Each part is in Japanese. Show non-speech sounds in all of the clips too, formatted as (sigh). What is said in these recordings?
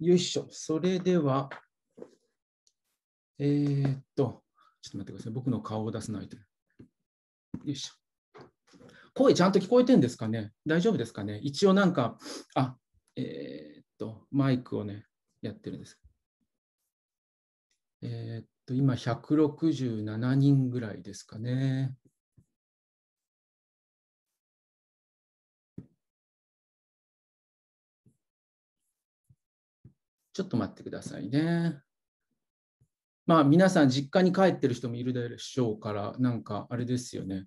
よいしょ。それでは、えー、っと、ちょっと待ってください。僕の顔を出さないと。よいしょ。声ちゃんと聞こえてんですかね大丈夫ですかね一応なんか、あ、えー、っと、マイクをね、やってるんです。えー、っと、今167人ぐらいですかね。ちょっと待ってくださいね。まあ皆さん実家に帰ってる人もいるでしょうから、なんかあれですよね。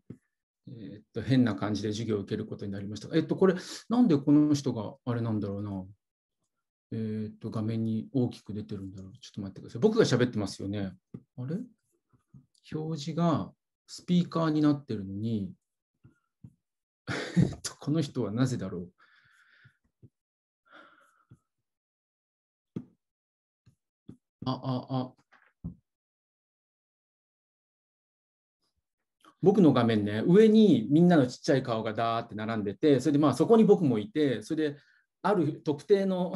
えー、っと変な感じで授業を受けることになりました。えっと、これ、なんでこの人があれなんだろうな。えー、っと、画面に大きく出てるんだろう。ちょっと待ってください。僕が喋ってますよね。あれ表示がスピーカーになってるのに、(laughs) えっと、この人はなぜだろう。あ、あ、あ。僕の画面ね、上にみんなのちっちゃい顔がだーって並んでて、それでまあそこに僕もいて、それである特定 (laughs) の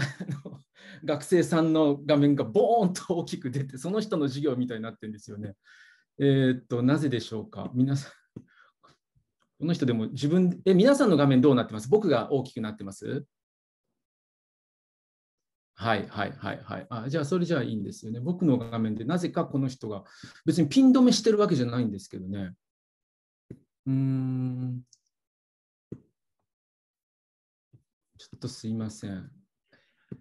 学生さんの画面がボーンと大きく出て、その人の授業みたいになってるんですよね。えー、っと、なぜでしょうか。皆さんこの人でも自分、え、皆さんの画面どうなってます僕が大きくなってますはいはいはいはい。あじゃあそれじゃあいいんですよね。僕の画面でなぜかこの人が別にピン止めしてるわけじゃないんですけどね。うーん。ちょっとすいません。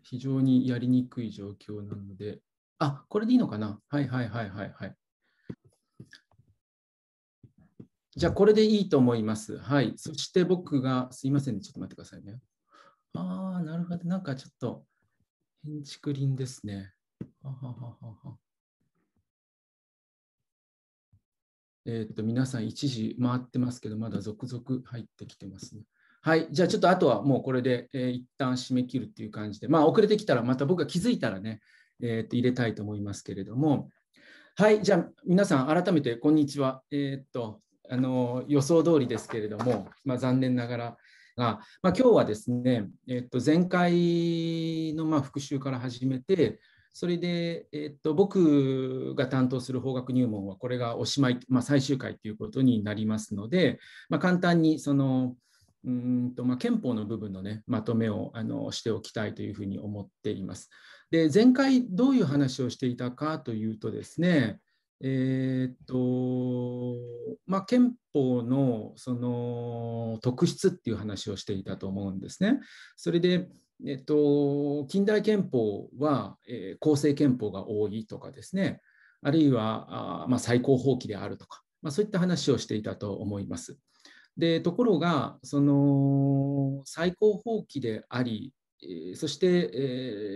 非常にやりにくい状況なので。あ、これでいいのかなはいはいはいはいはい。じゃあこれでいいと思います。はい。そして僕がすいません、ね、ちょっと待ってくださいね。ああ、なるほど。なんかちょっと。建築林ですね。はははえっ、と、皆さん一時回ってますけど、まだ続々入ってきてますね。はい、じゃあちょっとあとはもうこれで、えー、一旦締め切るっていう感じで、まあ遅れてきたらまた僕が気づいたらね、えー、と入れたいと思いますけれども、はい、じゃあ皆さん改めてこんにちは。えっ、と、あの予想通りですけれども、まあ、残念ながら、が、まあ、今日はですね、えっと、前回のま復習から始めて、それで、えっと、僕が担当する法学入門はこれがおしまい、まあ、最終回ということになりますので、まあ、簡単にそのうんと、まあ、憲法の部分の、ね、まとめをあのしておきたいというふうに思っています。で前回どういう話をしていたかというとですね、えー、とまあ、憲法のその特質っていう話をしていたと思うんですね。それで、えっと、近代憲法は、えー、構成憲法が多いとかですねあるいはあ、まあ、最高法規であるとか、まあ、そういった話をしていたと思います。でところがその最高法規であり、えー、そして、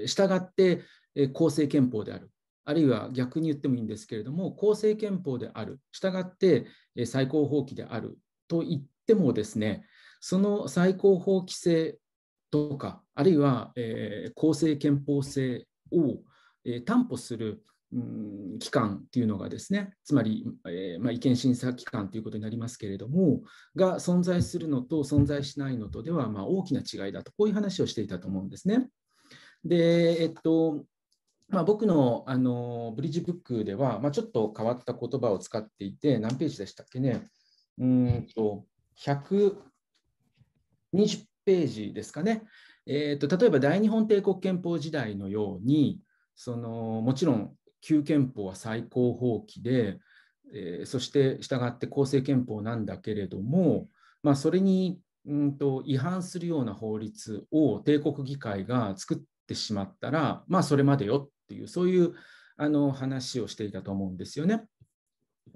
えー、従って、えー、構成憲法であるあるいは逆に言ってもいいんですけれども、公正憲法である、従って最高法規であると言ってもですね、その最高法規制とか、あるいは、えー、公正憲法制を、えー、担保する、うん、機関というのがですね、つまり、えー、まあ、意見審査機関ということになりますけれども、が存在するのと存在しないのとでは、まあ、大きな違いだと、こういう話をしていたと思うんですね。で、えっと、まあ、僕のあのブリッジブックでは、まあ、ちょっと変わった言葉を使っていて、何ページでしたっけね、うんと120ページですかね、えーと、例えば大日本帝国憲法時代のように、そのもちろん旧憲法は最高法規で、えー、そして従って公正憲法なんだけれども、まあ、それにうんと違反するような法律を帝国議会が作ってしまったら、まあ、それまでよっていうそういうあの話をしていたと思うんですよね。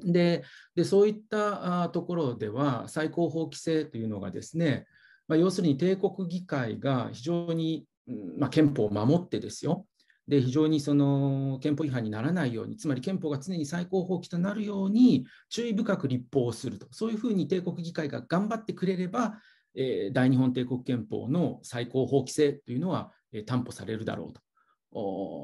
でそういったところでは最高法規制というのがですね、まあ、要するに帝国議会が非常に、まあ、憲法を守ってですよで非常にその憲法違反にならないようにつまり憲法が常に最高法規となるように注意深く立法をするとそういうふうに帝国議会が頑張ってくれれば、えー、大日本帝国憲法の最高法規制というのは、え担保されるだろうと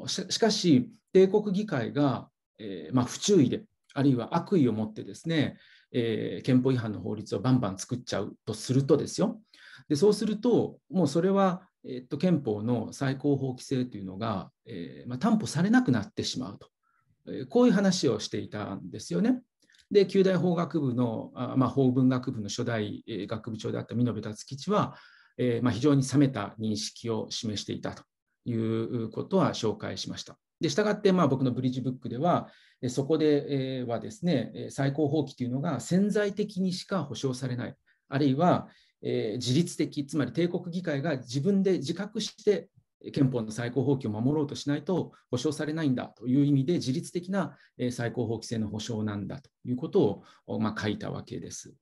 しかし、帝国議会が、えーまあ、不注意で、あるいは悪意を持ってですね、えー、憲法違反の法律をバンバン作っちゃうとするとですよ、でそうすると、もうそれは、えー、っと憲法の最高法規制というのが、えーまあ、担保されなくなってしまうと、えー、こういう話をしていたんですよね。で、九大法学部の、あまあ、法文学部の初代、え学部長であった見延達吉は、えーまあ、非常に冷めた認識を示していたと。いうことは紹介しました。で、従がって、まあ、僕のブリッジブックでは、そこではですね、最高法規というのが潜在的にしか保障されない、あるいは、え自律的、つまり帝国議会が自分で自覚して憲法の最高法規を守ろうとしないと保障されないんだという意味で、自律的な最高法規制の保障なんだということを、まあ、書いたわけです。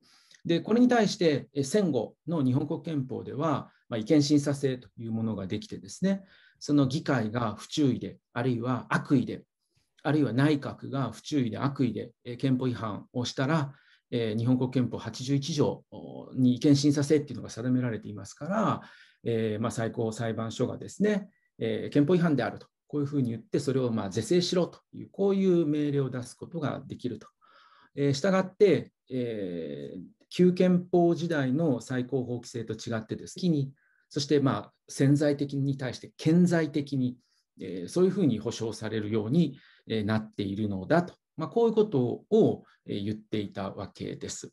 で、これに対して、戦後の日本国憲法では、まあ、違憲審査制というものができてですね、その議会が不注意で、あるいは悪意で、あるいは内閣が不注意で悪意で、え憲法違反をしたら、え日本国憲法81条に違憲審査制っていうのが定められていますから、えま最高裁判所がですね、え憲法違反であると、こういうふうに言って、それをまあ是正しろという、こういう命令を出すことができると。えしたがって、え旧憲法時代の最高法規制と違ってです、ね、にそしてまあ潜在的に対して顕在的に、えー、そういうふうに保障されるようになっているのだと、まあ、こういうことを言っていたわけです。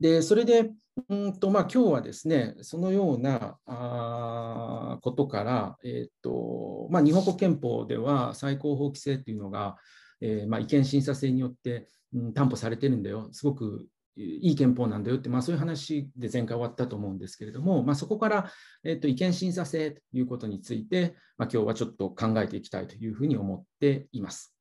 でそれでうんと、まあ、今日はですねそのようなあことから、えーとまあ、日本国憲法では最高法規制というのが、えーまあ、違憲審査制によって、うん、担保されてるんだよすごくいい憲法なんだよって、まあ、そういう話で前回終わったと思うんですけれども、まあ、そこから、えっと意見審査制ということについて、まあ、今日はちょっと考えていきたいというふうに思っています。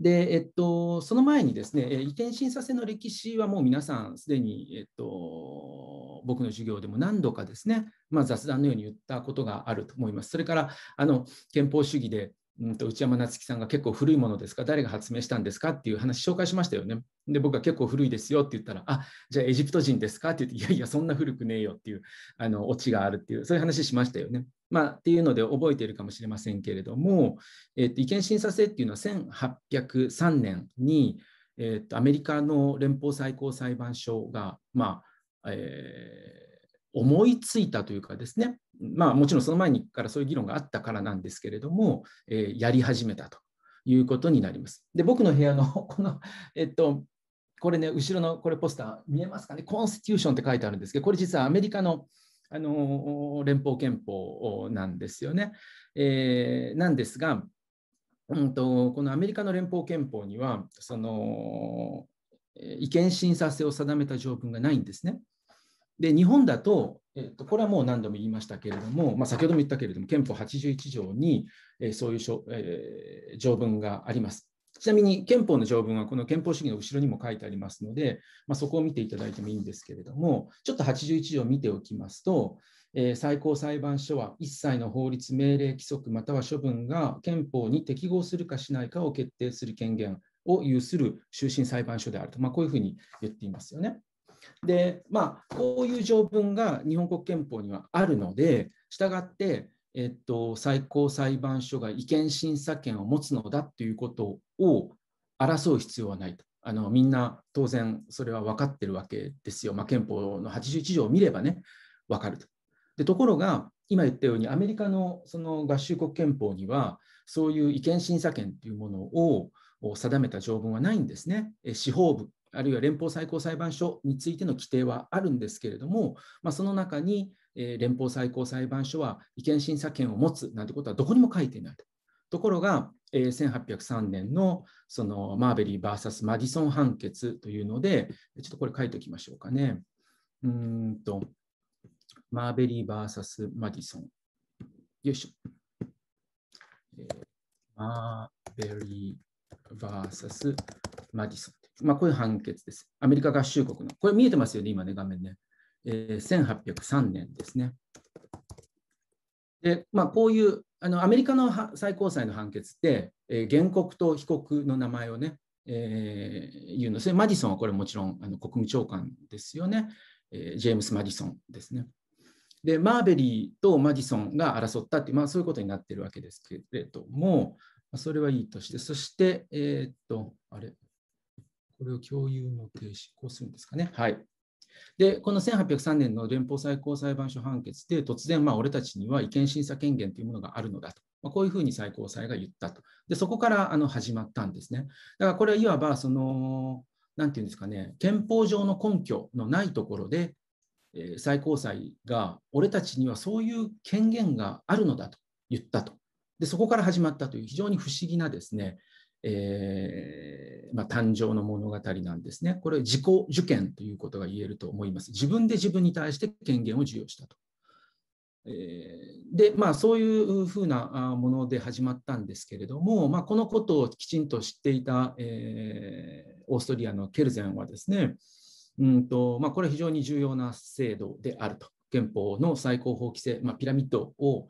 でえっと、その前にですね、移転審査制の歴史はもう皆さんすでに、えっと、僕の授業でも何度かですね、まあ、雑談のように言ったことがあると思います。それからあの憲法主義でうんと内山夏樹さんが結構古いものですか誰が発明したんですかっていう話紹介しましたよね。で僕が結構古いですよって言ったら「あじゃあエジプト人ですか?」って言って「いやいやそんな古くねえよ」っていうあのオチがあるっていうそういう話しましたよね。まあ、っていうので覚えているかもしれませんけれども、えっと、意見審査制っていうのは1803年に、えっと、アメリカの連邦最高裁判所が、まあえー思いついたというかですね、まあ、もちろんその前にからそういう議論があったからなんですけれども、えー、やり始めたということになります。で僕の部屋の (laughs) この、えっと、これね後ろのこれポスター見えますかねコンスティューションって書いてあるんですけどこれ実はアメリカのあの連邦憲法なんですよね。えー、なんですが、うんと、とこのアメリカの連邦憲法にはその意見審査制を定めた条文がないんですね。で日本だと、えっと、これはもう何度も言いましたけれども、まあ、先ほども言ったけれども、憲法81条に、えー、そういう、えー、条文があります。ちなみに憲法の条文はこの憲法主義の後ろにも書いてありますので、まあ、そこを見ていただいてもいいんですけれども、ちょっと81条を見ておきますと、えー、最高裁判所は一切の法律、命令、規則または処分が憲法に適合するかしないかを決定する権限を有する終身裁判所であると、まあ、こういうふうに言っていますよね。で、まあ、こういう条文が日本国憲法にはあるので、従って、えっと、最高裁判所が違憲審査権を持つのだということを争う必要はないと。あのみんな当然それは分かってるわけですよ。まあ、憲法の81条を見ればね、分かると。でところが、今言ったようにアメリカのその合衆国憲法には、そういう違憲審査権というものを定めた条文はないんですね。司法部あるいは連邦最高裁判所についての規定はあるんですけれども、まあ、その中に、え連邦最高裁判所は違憲審査権を持つなんてことはどこにも書いていないと。ところが、え1803年のそのマーベリー VS マディソン判決というので、ちょっとこれ書いておきましょうかね。うんと、マーベリー VS マディソン。よいしょ。えー、マーベリー VS マディソン。まあ、こういう判決です。アメリカ合衆国の。これ見えてますよね、今ね、画面ね。えー、1803年ですね。で、まあ、こういうあのアメリカの最高裁の判決て、えー、原告と被告の名前をね、えー、言うの。それマディソンはこれもちろんあの国務長官ですよね、えー。ジェームス・マディソンですね。で、マーベリーとマディソンが争ったっていう、まあ、そういうことになってるわけですけれども、それはいいとして、そして、えー、っと、あれ、これを共有の停止、こうするんですかね。はい。で、この1803年の連邦最高裁判所判決で、突然、まあ、俺たちには違憲審査権限というものがあるのだと、まあ、こういうふうに最高裁が言ったと。で、そこからあの始まったんですね。だからこれはいわば、その、なんていうんですかね、憲法上の根拠のないところで、えー、最高裁が、俺たちにはそういう権限があるのだと言ったと。で、そこから始まったという非常に不思議なですね、えー、まあ、誕生の物語なんですね。これ自己受験ということが言えると思います。自分で自分に対して権限を授与したと。えー、でまあ、そういうふうなもので始まったんですけれども、まあ、このことをきちんと知っていた、えー、オーストリアのケルゼンはですね、うんとまあ、これは非常に重要な制度であると憲法の最高法規制、まあ、ピラミッドを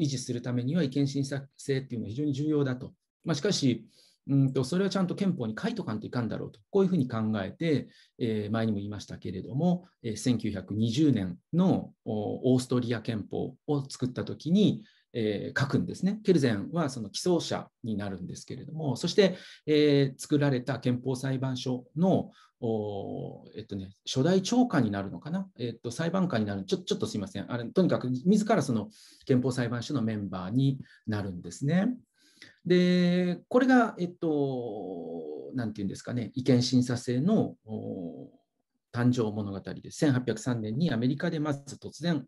維持するためには違憲審査制っていうのは非常に重要だとまあ、しかし、うんと、それはちゃんと憲法に書いとかんといかんだろうと、こういうふうに考えて、えー、前にも言いましたけれども、えー、1920年のオーストリア憲法を作ったときに、えー、書くんですね。ケルゼンはその起草者になるんですけれども、そして、えー、作られた憲法裁判所のえっとね、初代長官になるのかな、えっと、裁判官になるちょ、ちょっとすみませんあれ、とにかく自らその憲法裁判所のメンバーになるんですね。でこれが、えっと、なんていうんですかね、意見審査制の誕生物語で1803年にアメリカでまず突然、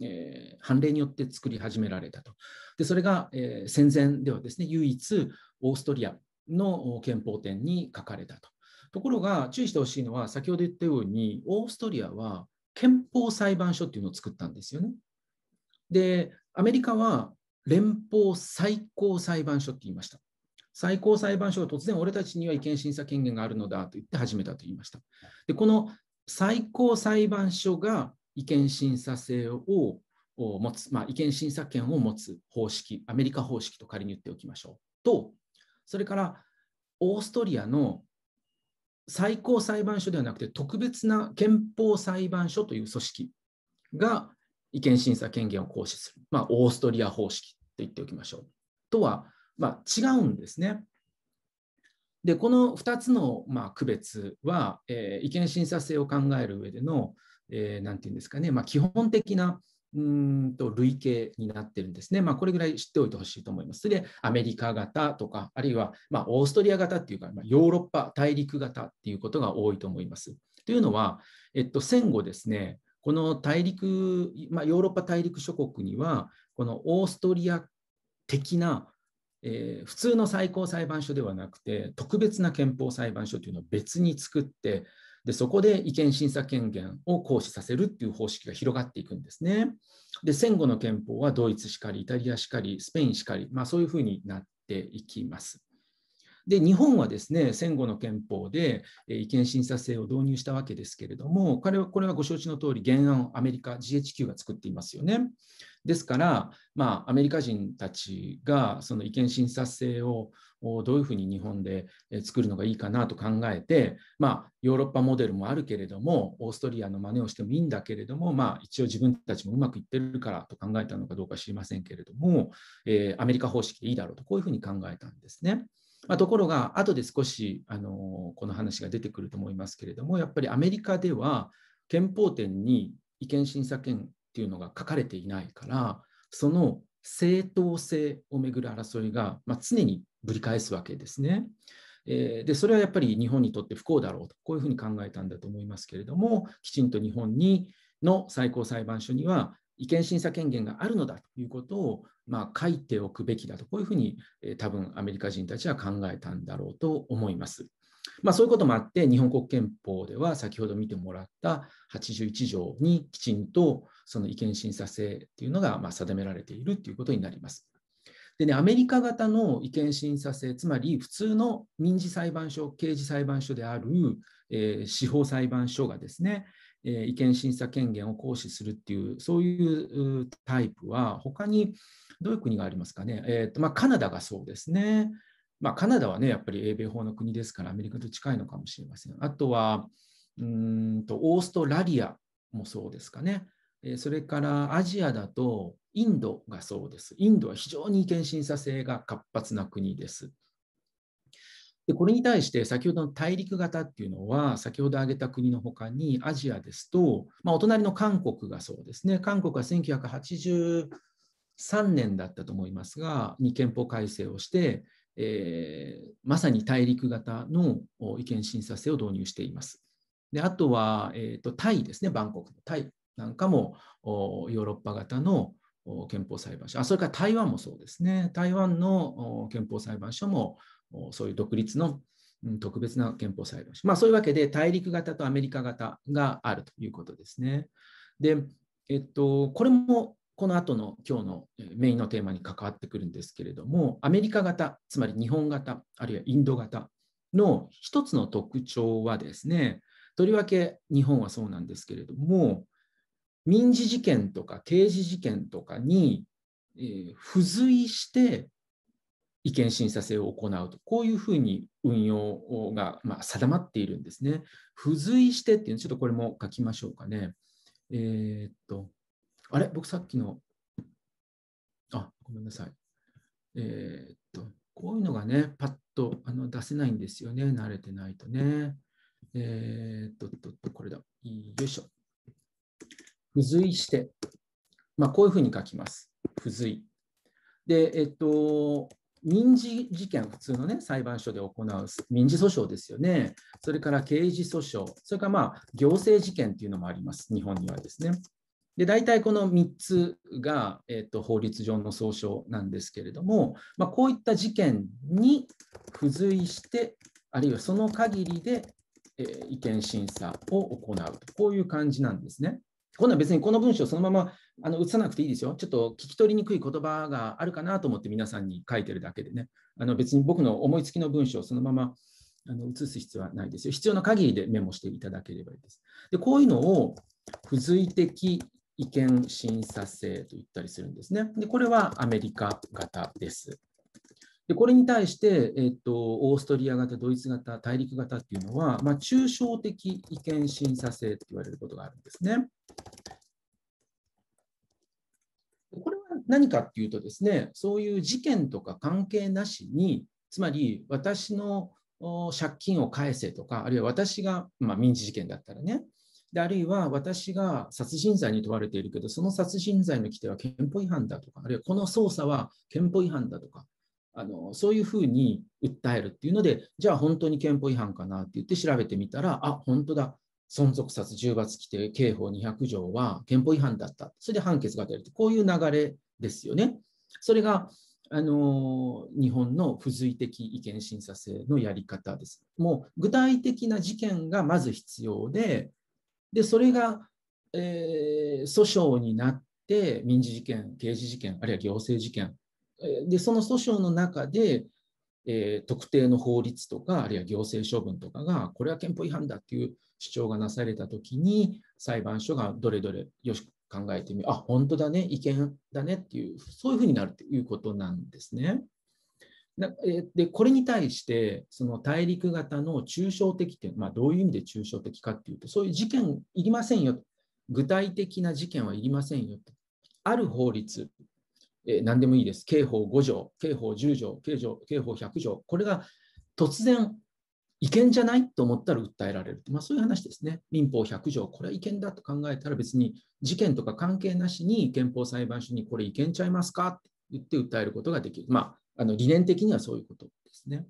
えー、判例によって作り始められたと。でそれが、えー、戦前ではですね、唯一オーストリアの憲法典に書かれたと。ところが注意してほしいのは、先ほど言ったように、オーストリアは憲法裁判所っていうのを作ったんですよね。で、アメリカは連邦最高裁判所って言いました。最高裁判所は突然俺たちには違憲審査権限があるのだと言って始めたと言いました。でこの最高裁判所が違憲審査制を持つ、まあ、違憲審査権を持つ方式、アメリカ方式と仮に言っておきましょう。と、それからオーストリアの最高裁判所ではなくて特別な憲法裁判所という組織が意見審査権限を行使する、まあ、オーストリア方式と言っておきましょう。とは、まあ、違うんですね。で、この2つの、まあ、区別は、えー、意見審査制を考える上での、えー、て言うんですかね、まあ、基本的なうんと類型になってるんですね。まあ、これぐらい知っておいてほしいと思います。で、アメリカ型とか、あるいは、まあ、オーストリア型っていうか、まあ、ヨーロッパ大陸型っていうことが多いと思います。というのは、えっと、戦後ですね、この大陸、まあ、ヨーロッパ大陸諸国には、このオーストリア的な、えー、普通の最高裁判所ではなくて、特別な憲法裁判所というのを別に作って、でそこで意見審査権限を行使させるっていう方式が広がっていくんですね。で戦後の憲法はドイツしかりイタリアしかりスペインしかり、まあ、そういうふうになっていきます。で、日本はですね、戦後の憲法で違憲審査制を導入したわけですけれども、これはこれはご承知の通り、原案アメリカ、GHQ が作っていますよね。ですから、まあ、アメリカ人たちがその違憲審査制をどういうふうに日本で作るのがいいかなと考えて、まあ、ヨーロッパモデルもあるけれども、オーストリアの真似をしてもいいんだけれども、まあ、一応自分たちもうまくいってるからと考えたのかどうか知りませんけれども、えー、アメリカ方式でいいだろうと、こういうふうに考えたんですね。まあ、ところが、後で少しあのこの話が出てくると思いますけれども、やっぱりアメリカでは憲法典に違憲審査権っていうのが書かれていないから、その正当性をめぐる争いが、まあ、常にぶり返すわけですね。えでそれはやっぱり日本にとって不幸だろうとこういうふうに考えたんだと思いますけれどもきちんと日本にの最高裁判所には意見審査権限があるのだということを、まあ、書いておくべきだと、こういうふうに、えー、多分アメリカ人たちは考えたんだろうと思います。まあ、そういうこともあって、日本国憲法では先ほど見てもらった81条にきちんとその意見審査制というのがま定められているということになります。でね、アメリカ型の意見審査制、つまり普通の民事裁判所、刑事裁判所である、えー、司法裁判所がですね、え意見審査権限を行使するっていう、そういうタイプは、他にどういう国がありますかね、えーとまあ、カナダがそうですね、まあ、カナダはね、やっぱり英米法の国ですから、アメリカと近いのかもしれません。あとは、うんとオーストラリアもそうですかね、えそれからアジアだと、インドがそうです。インドは非常に意見審査制が活発な国です。でこれに対して先ほどの大陸型っていうのは先ほど挙げた国の他にアジアですと、まあ、お隣の韓国がそうですね韓国は1983年だったと思いますがに憲法改正をして、えー、まさに大陸型の意見審査制を導入しています。であとは、えーと、とタイですねバンコクのタイなんかもヨーロッパ型の憲法裁判所あそれから台湾もそうですね台湾の憲法裁判所もそういう独立の特別な憲法裁判所。まあそういうわけで、大陸型とアメリカ型があるということですね。で、えっと、これもこの後の今日のメインのテーマに関わってくるんですけれども、アメリカ型、つまり日本型、あるいはインド型の一つの特徴はですね、とりわけ日本はそうなんですけれども、民事事件とか刑事事件とかに、えー、付随して意見審査制を行うと、こういうふうに運用が、まあ、定まっているんですね。付随してっていうの、ちょっとこれも書きましょうかね。えー、っと、あれ僕さっきの、あ、ごめんなさい。えー、っと、こういうのがね、パッとあの出せないんですよね、慣れてないとね。えー、っと、っとこれだ。よいしょ。付随して、まあ、こういうふうに書きます。付随。で、えっと、民事事件、普通の、ね、裁判所で行う民事訴訟ですよね、それから刑事訴訟、それからまあ行政事件というのもあります、日本にはですね。で大体この3つが、えーと、法律上の総称なんですけれども、まあ、こういった事件に付随して、あるいはその限りで、えー、意見審査を行うと、こういう感じなんですね。今度は別にこの文章そのままあの映さなくていいですよ。ちょっと聞き取りにくい言葉があるかなと思って皆さんに書いてるだけでね。あの別に僕の思いつきの文章をそのままあの写す必要はないですよ。必要な限りでメモしていただければいいです。で、こういうのを付随的意見審査制と言ったりするんですね。で、これはアメリカ型です。で、これに対して、えっと、オーストリア型、ドイツ型、大陸型っていうのは、まあ、抽象的意見審査制と言われることがあるんですね。何かっていうとですね、そういう事件とか関係なしに、つまり私の借金を返せとか、あるいは私が、まあ、民事事件だったらね、であるいは私が殺人罪に問われているけど、その殺人罪の規定は憲法違反だとか、あるいはこの捜査は憲法違反だとか、あのそういうふうに訴えるっていうので、じゃあ本当に憲法違反かなって言って調べてみたら、あ本当だ、存続殺重罰規定刑法200条は憲法違反だった、それで判決が出るこういう流れですよね。それがあの日本の付随的意見審査制のやり方です。もう具体的な事件がまず必要で、でそれが、えー、訴訟になって民事事件、刑事事件、あるいは行政事件、でその訴訟の中で、えー、特定の法律とか、あるいは行政処分とかが、これは憲法違反だという主張がなされたときに、裁判所がどれどれよし考えてみあ本当だね違憲だねっていうそういうふうになるということなんですね。でこれに対してその大陸型の抽象的ってまあ、どういう意味で抽象的かっていうとそういう事件いりませんよ具体的な事件はいりませんよとある法律、え何でもいいです刑法5条刑法10条刑法100条これが突然違憲じゃないと思ったら訴えられる、まあ、そういう話ですね。民法100条、これは違憲だと考えたら別に事件とか関係なしに憲法裁判所にこれ違憲ちゃいますかって言って訴えることができる。まあ、あの理念的にはそういうことですね。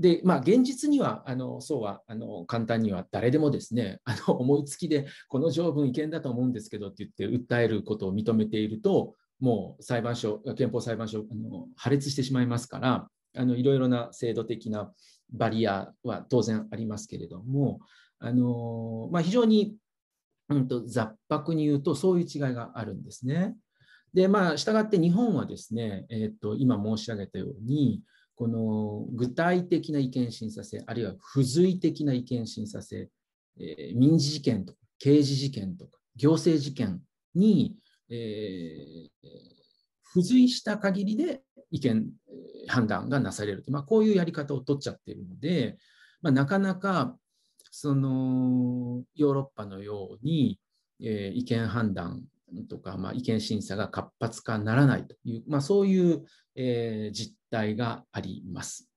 で、まあ、現実にはあのそうはあの簡単には誰でもですねあの思いつきでこの条文違憲だと思うんですけどって言って訴えることを認めているともう裁判所憲法裁判所あの破裂してしまいますからあのいろいろな制度的なバリアは当然ありますけれども、あのまあ、非常に、うんと、雑白に言うとそういう違いがあるんですね。でまあ、従って日本はですね、えーと、と今申し上げたようにこの具体的な意見審査制あるいは付随的な意見審査制、えー、民事事件とか刑事事件とか行政事件に、えー、付随した限りで意見判断がなされると、まあ、こういうやり方を取っちゃってるので、まあ、なかなかそのヨーロッパのように、えー、意見判断とか、まあ、意見審査が活発化ならないという、まあ、そういう、えー、実態があります。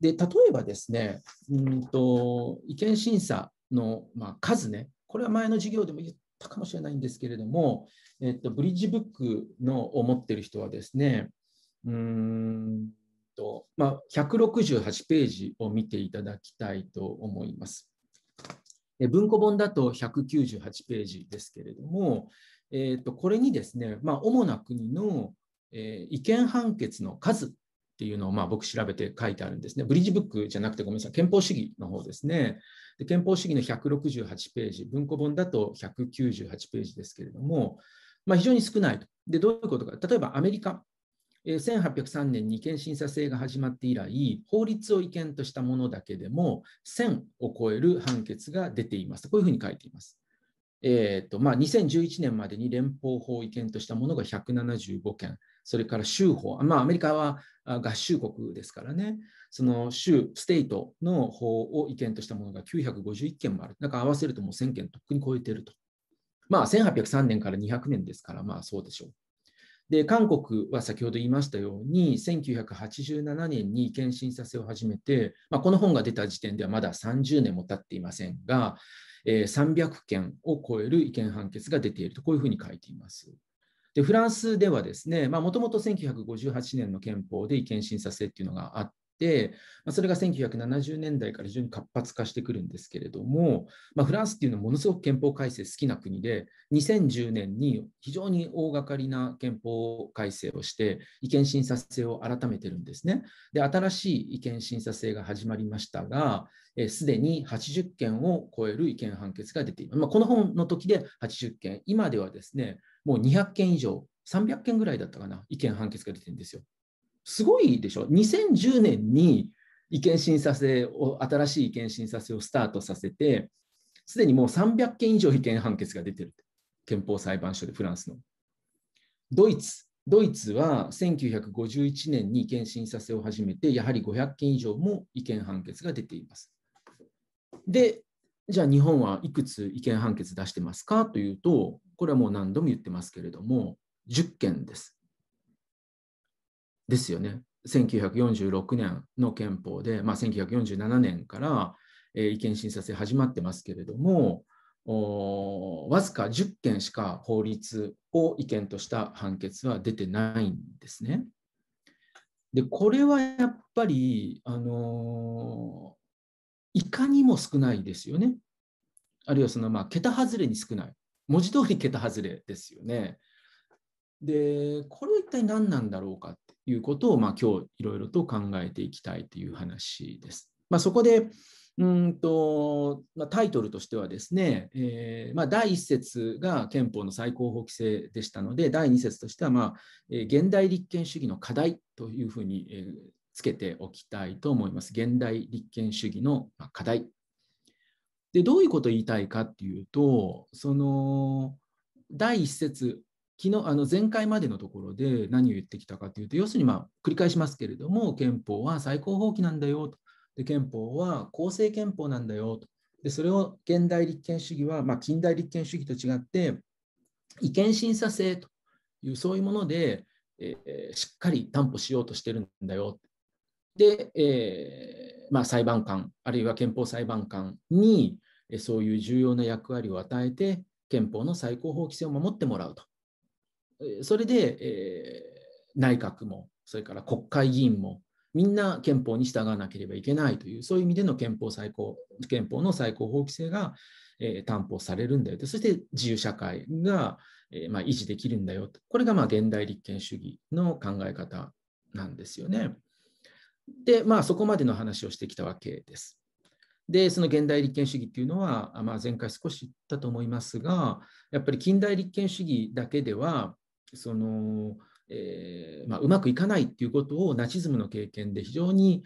で例えばですねうんと意見審査の、まあ、数ねこれは前の授業でも言ったかもしれないんですけれども、えっと、ブリッジブックのを持ってる人はですねうんと、まあ、168ページを見ていただきたいと思います。文庫本だと198ページですけれども、えー、とこれにですね、まあ、主な国の、え違憲判決の数っていうのを、まあ、僕調べて書いてあるんですね。ブリッジブックじゃなくてごめんなさい、憲法主義の方ですね。で憲法主義の168ページ、文庫本だと198ページですけれども、まあ、非常に少ないと。でどういうことか、例えばアメリカ1803年に検憲審査制が始まって以来、法律を違憲としたものだけでも1000を超える判決が出ています。こういうふうに書いています。えーとまあ、2011年までに連邦法違憲としたものが175件、それから州法、まあ、アメリカは合衆国ですからね、その州、ステートの法を違憲としたものが951件もある。んか合わせるともう1000件とっくに超えていると。まあ、1803年から200年ですから、まあそうでしょう。で、韓国は先ほど言いましたように、1987年に意見審査制を始めて、まあ、この本が出た時点ではまだ30年も経っていませんが、えー、300件を超える違憲判決が出ていると、こういうふうに書いています。でフランスではですね、もともと1958年の憲法で違憲審査制っていうのがあっ、まあ、それが1970年代から非常に活発化してくるんですけれども、まあ、フランスっていうのはものすごく憲法改正好きな国で2010年に非常に大掛かりな憲法改正をして違憲審査制を改めてるんですね。で新しい違憲審査制が始まりましたがすでに80件を超える違憲判決が出ています。まあ、この本の時で80件今ではですねもう200件以上300件ぐらいだったかな、意見判決が出てるんですよ。すごいでしょ2010年に意見審査制を新しい意見審査制をスタートさせてすでにもう300件以上違憲判決が出てる憲法裁判所でフランスのドイツドイツは1951年に意見審査制を始めてやはり500件以上も違憲判決が出ていますでじゃあ日本はいくつ違憲判決出してますかというとこれはもう何度も言ってますけれども10件ですですよね。1946年の憲法で、まあ、1947年から、えー、違審査制始まってますけれども、わずか10件しか法律を違憲とした判決は出てないんですね。で、これはやっぱり、あのー、いかにも少ないですよね。あるいはその、まあ、桁外れに少ない。文字通り桁外れですよね。で、これは一体何なんだろうかいうことを、まあ、今日いろいろと考えていきたいという話です。まあ、そこでうんとまあ、タイトルとしてはですね、えーまあ、第1節が憲法の最高法規制でしたので、第2節としては、まあえー、現代立憲主義の課題というふうに、えー、つけておきたいと思います。現代立憲主義の課題。でどういうことを言いたいかっていうと、その第1節昨日あの前回までのところで何を言ってきたかというと、要するにまあ繰り返しますけれども、憲法は最高法規なんだよと、で憲法は公正憲法なんだよと、でそれを現代立憲主義は、まあ、近代立憲主義と違って、違憲審査制という、そういうもので、えー、しっかり担保しようとしてるんだよ。で、えー、まあ、裁判官、あるいは憲法裁判官に、そういう重要な役割を与えて、憲法の最高法規制を守ってもらうと。それで、えー、内閣も、それから国会議員も、みんな憲法に従わなければいけないという、そういう意味での憲法最高憲法の最高法規制が、えー、担保されるんだよと、そして自由社会が、えー、まあ、維持できるんだよと、これがまあ現代立憲主義の考え方なんですよね。で、まあ、そこまでの話をしてきたわけです。で、その現代立憲主義っていうのは、まあ、前回少し言ったと思いますが、やっぱり近代立憲主義だけでは、その、えー、まあ、うまくいかないっていうことをナチズムの経験で非常に、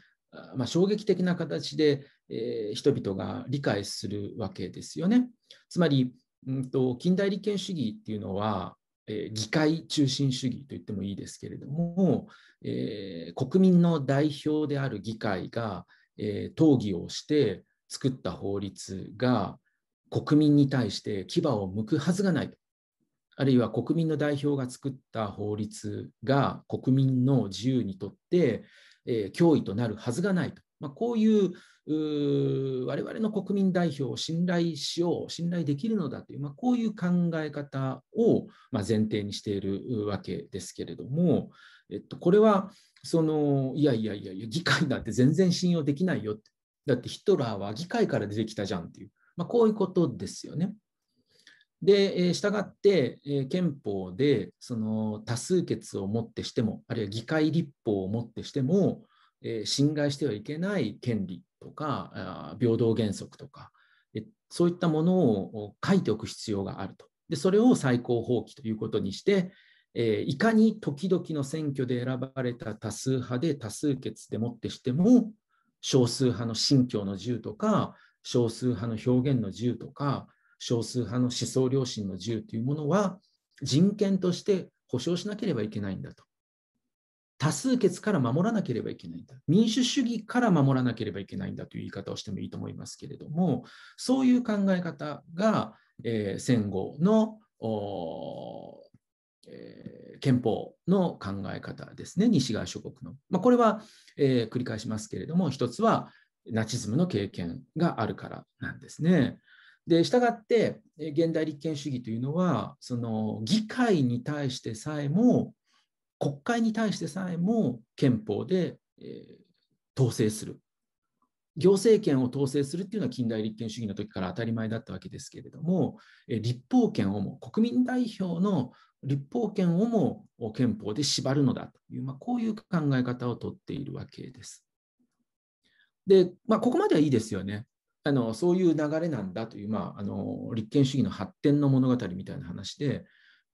まあ、衝撃的な形で、えー、人々が理解するわけですよね。つまり、うんと、近代利権主義っていうのは、えー、議会中心主義と言ってもいいですけれども、えー、国民の代表である議会が、えー、討議をして作った法律が国民に対して牙を剥くはずがないあるいは国民の代表が作った法律が国民の自由にとって、えー、脅威となるはずがないと、まあ、こういう我々の国民代表を信頼しよう、信頼できるのだという、まあ、こういう考え方を、ま前提にしているわけですけれども、えっと、これはそのいやいやいやいや、議会だって全然信用できないよだってヒトラーは議会から出てきたじゃんっていう、まあ、こういうことですよね。で、したがって、え憲法でその多数決をもってしても、あるいは議会立法をもってしても、え侵害してはいけない権利とかあ、平等原則とか、えそういったものを書いておく必要があると。で、それを最高法規ということにして、えいかに時々の選挙で選ばれた多数派で多数決でもってしても、少数派の信教の自由とか、少数派の表現の自由とか、少数派の思想良心の自由というものは人権として保障しなければいけないんだと。多数決から守らなければいけないんだ。民主主義から守らなければいけないんだという言い方をしてもいいと思いますけれども、そういう考え方が、えー、戦後の、えー、憲法の考え方ですね、西側諸国の。まあ、これは、えー、繰り返しますけれども、一つはナチズムの経験があるからなんですね。で、したがって、現代立憲主義というのは、その議会に対してさえも、国会に対してさえも憲法で、えー、統制する。行政権を統制するっていうのは近代立憲主義の時から当たり前だったわけですけれども、え立法権をも国民代表の立法権をも憲法で縛るのだという、まあ、こういう考え方をとっているわけです。で、まあ、ここまではいいですよね。あのそういう流れなんだという、まあ、あの立憲主義の発展の物語みたいな話で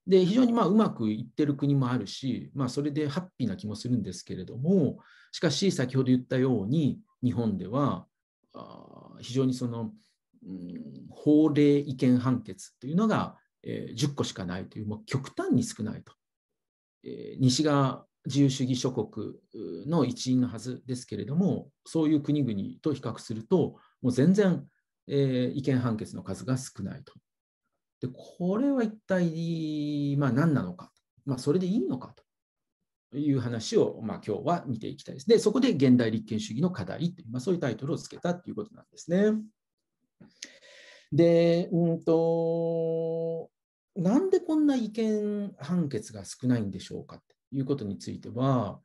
で非常にまあうまくいってる国もあるし、まあ、それでハッピーな気もするんですけれどもしかし先ほど言ったように日本では非常にその、うん、法令違憲判決というのが、えー、10個しかないというもう極端に少ないと、えー、西側自由主義諸国の一員のはずですけれどもそういう国々と比較するともう全然、えー、違憲判決の数が少ないと。でこれは一体、まあ、何なのか、まあ、それでいいのかという話を、まあ、今日は見ていきたいです。で、そこで現代立憲主義の課題という、まあ、そういうタイトルをつけたということなんですね。で、うんと、なんでこんな違憲判決が少ないんでしょうかということについては、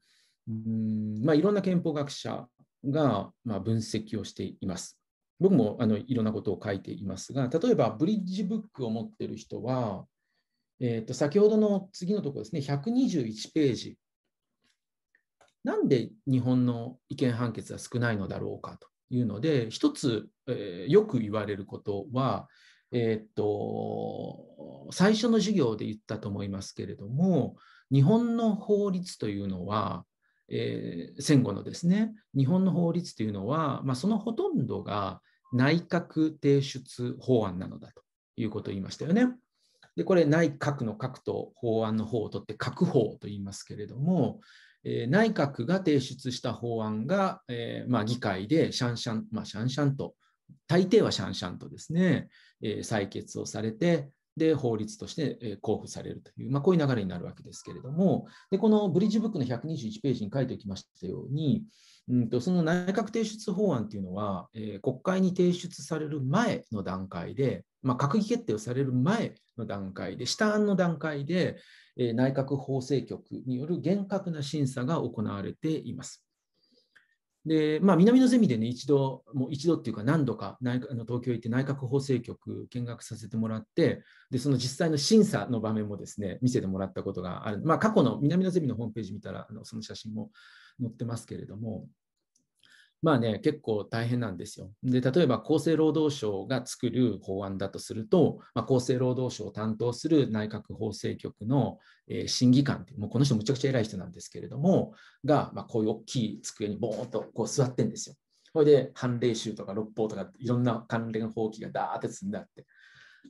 うんまあ、いろんな憲法学者が、まあ、分析をしています。僕もあのいろんなことを書いていますが、例えばブリッジブックを持っている人は、えー、と先ほどの次のところですね、121ページ。なんで日本の違憲判決は少ないのだろうかというので、一つ、えー、よく言われることは、えーと、最初の授業で言ったと思いますけれども、日本の法律というのは、えー、戦後のですね日本の法律というのは、まあ、そのほとんどが内閣提出法案なのだということを言いましたよね。でこれ内閣の閣と法案の方を取って閣法と言いますけれども、えー、内閣が提出した法案が、えー、まあ、議会でシャンシャン、まあ、シャンシャンと大抵はシャンシャンとですね、えー、採決をされて、で、法律として交付されるという、まあ、こういう流れになるわけですけれども、でこのブリッジブックの121ページに書いておきましたように、うんと、その内閣提出法案というのは、えー、国会に提出される前の段階で、まあ、閣議決定をされる前の段階で、下案の段階で、えー、内閣法制局による厳格な審査が行われています。で、まあ、南のゼミでね、一度、もう一度っていうか、何度か内あの東京行って内閣法制局見学させてもらって、で、その実際の審査の場面もですね、見せてもらったことがある。まあ、過去の南のゼミのホームページ見たら、あのその写真も載ってますけれども、まあね、結構大変なんですよ。で、例えば厚生労働省が作る法案だとすると、まあ、厚生労働省を担当する内閣法制局の、えー、審議官ってもうこの人むちゃくちゃ偉い人なんですけれども、が、まあ、こういう大きい机にボーンとこう座ってんですよ。それで判例集とか六法とかいろんな関連法規がダーって積んであって、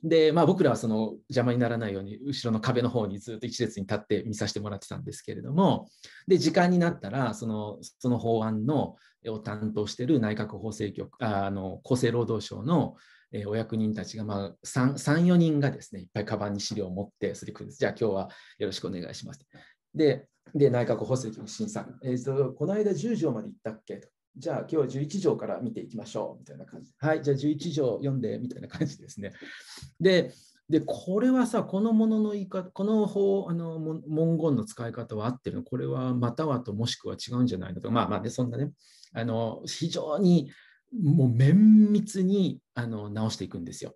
で、まあ、僕らはその邪魔にならないように後ろの壁の方にずっと一列に立って見させてもらってたんですけれどもで時間になったらそのその法案のを担当してる内閣法制局あの厚生労働省のお役人たちが、まあ、34人がですねいっぱいカバンに資料を持ってそれですじゃあ今日はよろしくお願いしますでで内閣法制局の審査、えー、この間10条まで行ったっけとじゃあ今日は11条から見ていきましょうみたいな感じ。はい、じゃあ11条読んでみたいな感じですね。で、でこれはさ、このものの言い方、この法あの文言の使い方は合ってるのこれはまたはともしくは違うんじゃないのとか、まあまあね、そんなね、あの非常にもう綿密にあの直していくんですよ。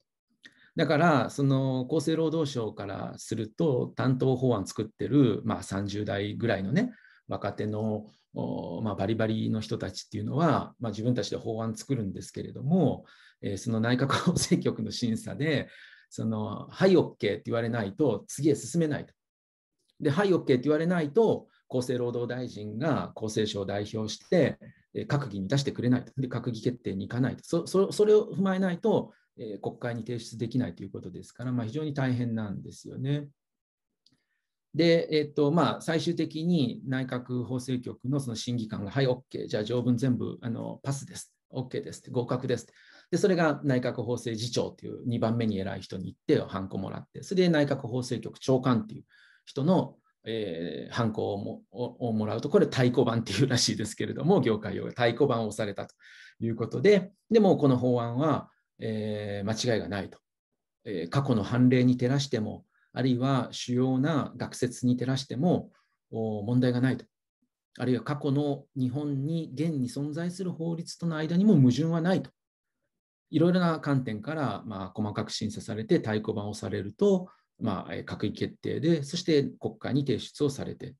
だからその厚生労働省からすると担当法案作ってる、まあ、30代ぐらいのね若手のまあ、バリバリの人たちっていうのは、まあ、自分たちで法案作るんですけれども、えー、その内閣法制局の審査でその「はい OK」って言われないと次へ進めないと。で「はい OK」って言われないと厚生労働大臣が厚生省を代表して、え閣議に出してくれないとで閣議決定に行かないとそそれを踏まえないと、えー、国会に提出できないということですから、まあ、非常に大変なんですよね。で、えっとまあ、最終的に内閣法制局のその審議官が、はい、OK、じゃあ条文全部あのパスです、OK です、合格です。で、それが内閣法制次長という2番目に偉い人に行って、ハンコもらって、それで内閣法制局長官っていう人の、えー、ハンコをもをもらうと、これ太鼓判っていうらしいですけれども、業界用太鼓判を押されたということで、でもこの法案は、えー、間違いがないと、えー、過去の判例に照らしても、あるいは主要な学説に照らしても問題がないと。あるいは過去の日本に現に存在する法律との間にも矛盾はないと。いろいろな観点から、まあ、細かく審査されて太鼓判をされると、まあ、閣議決定で、そして国会に提出をされて。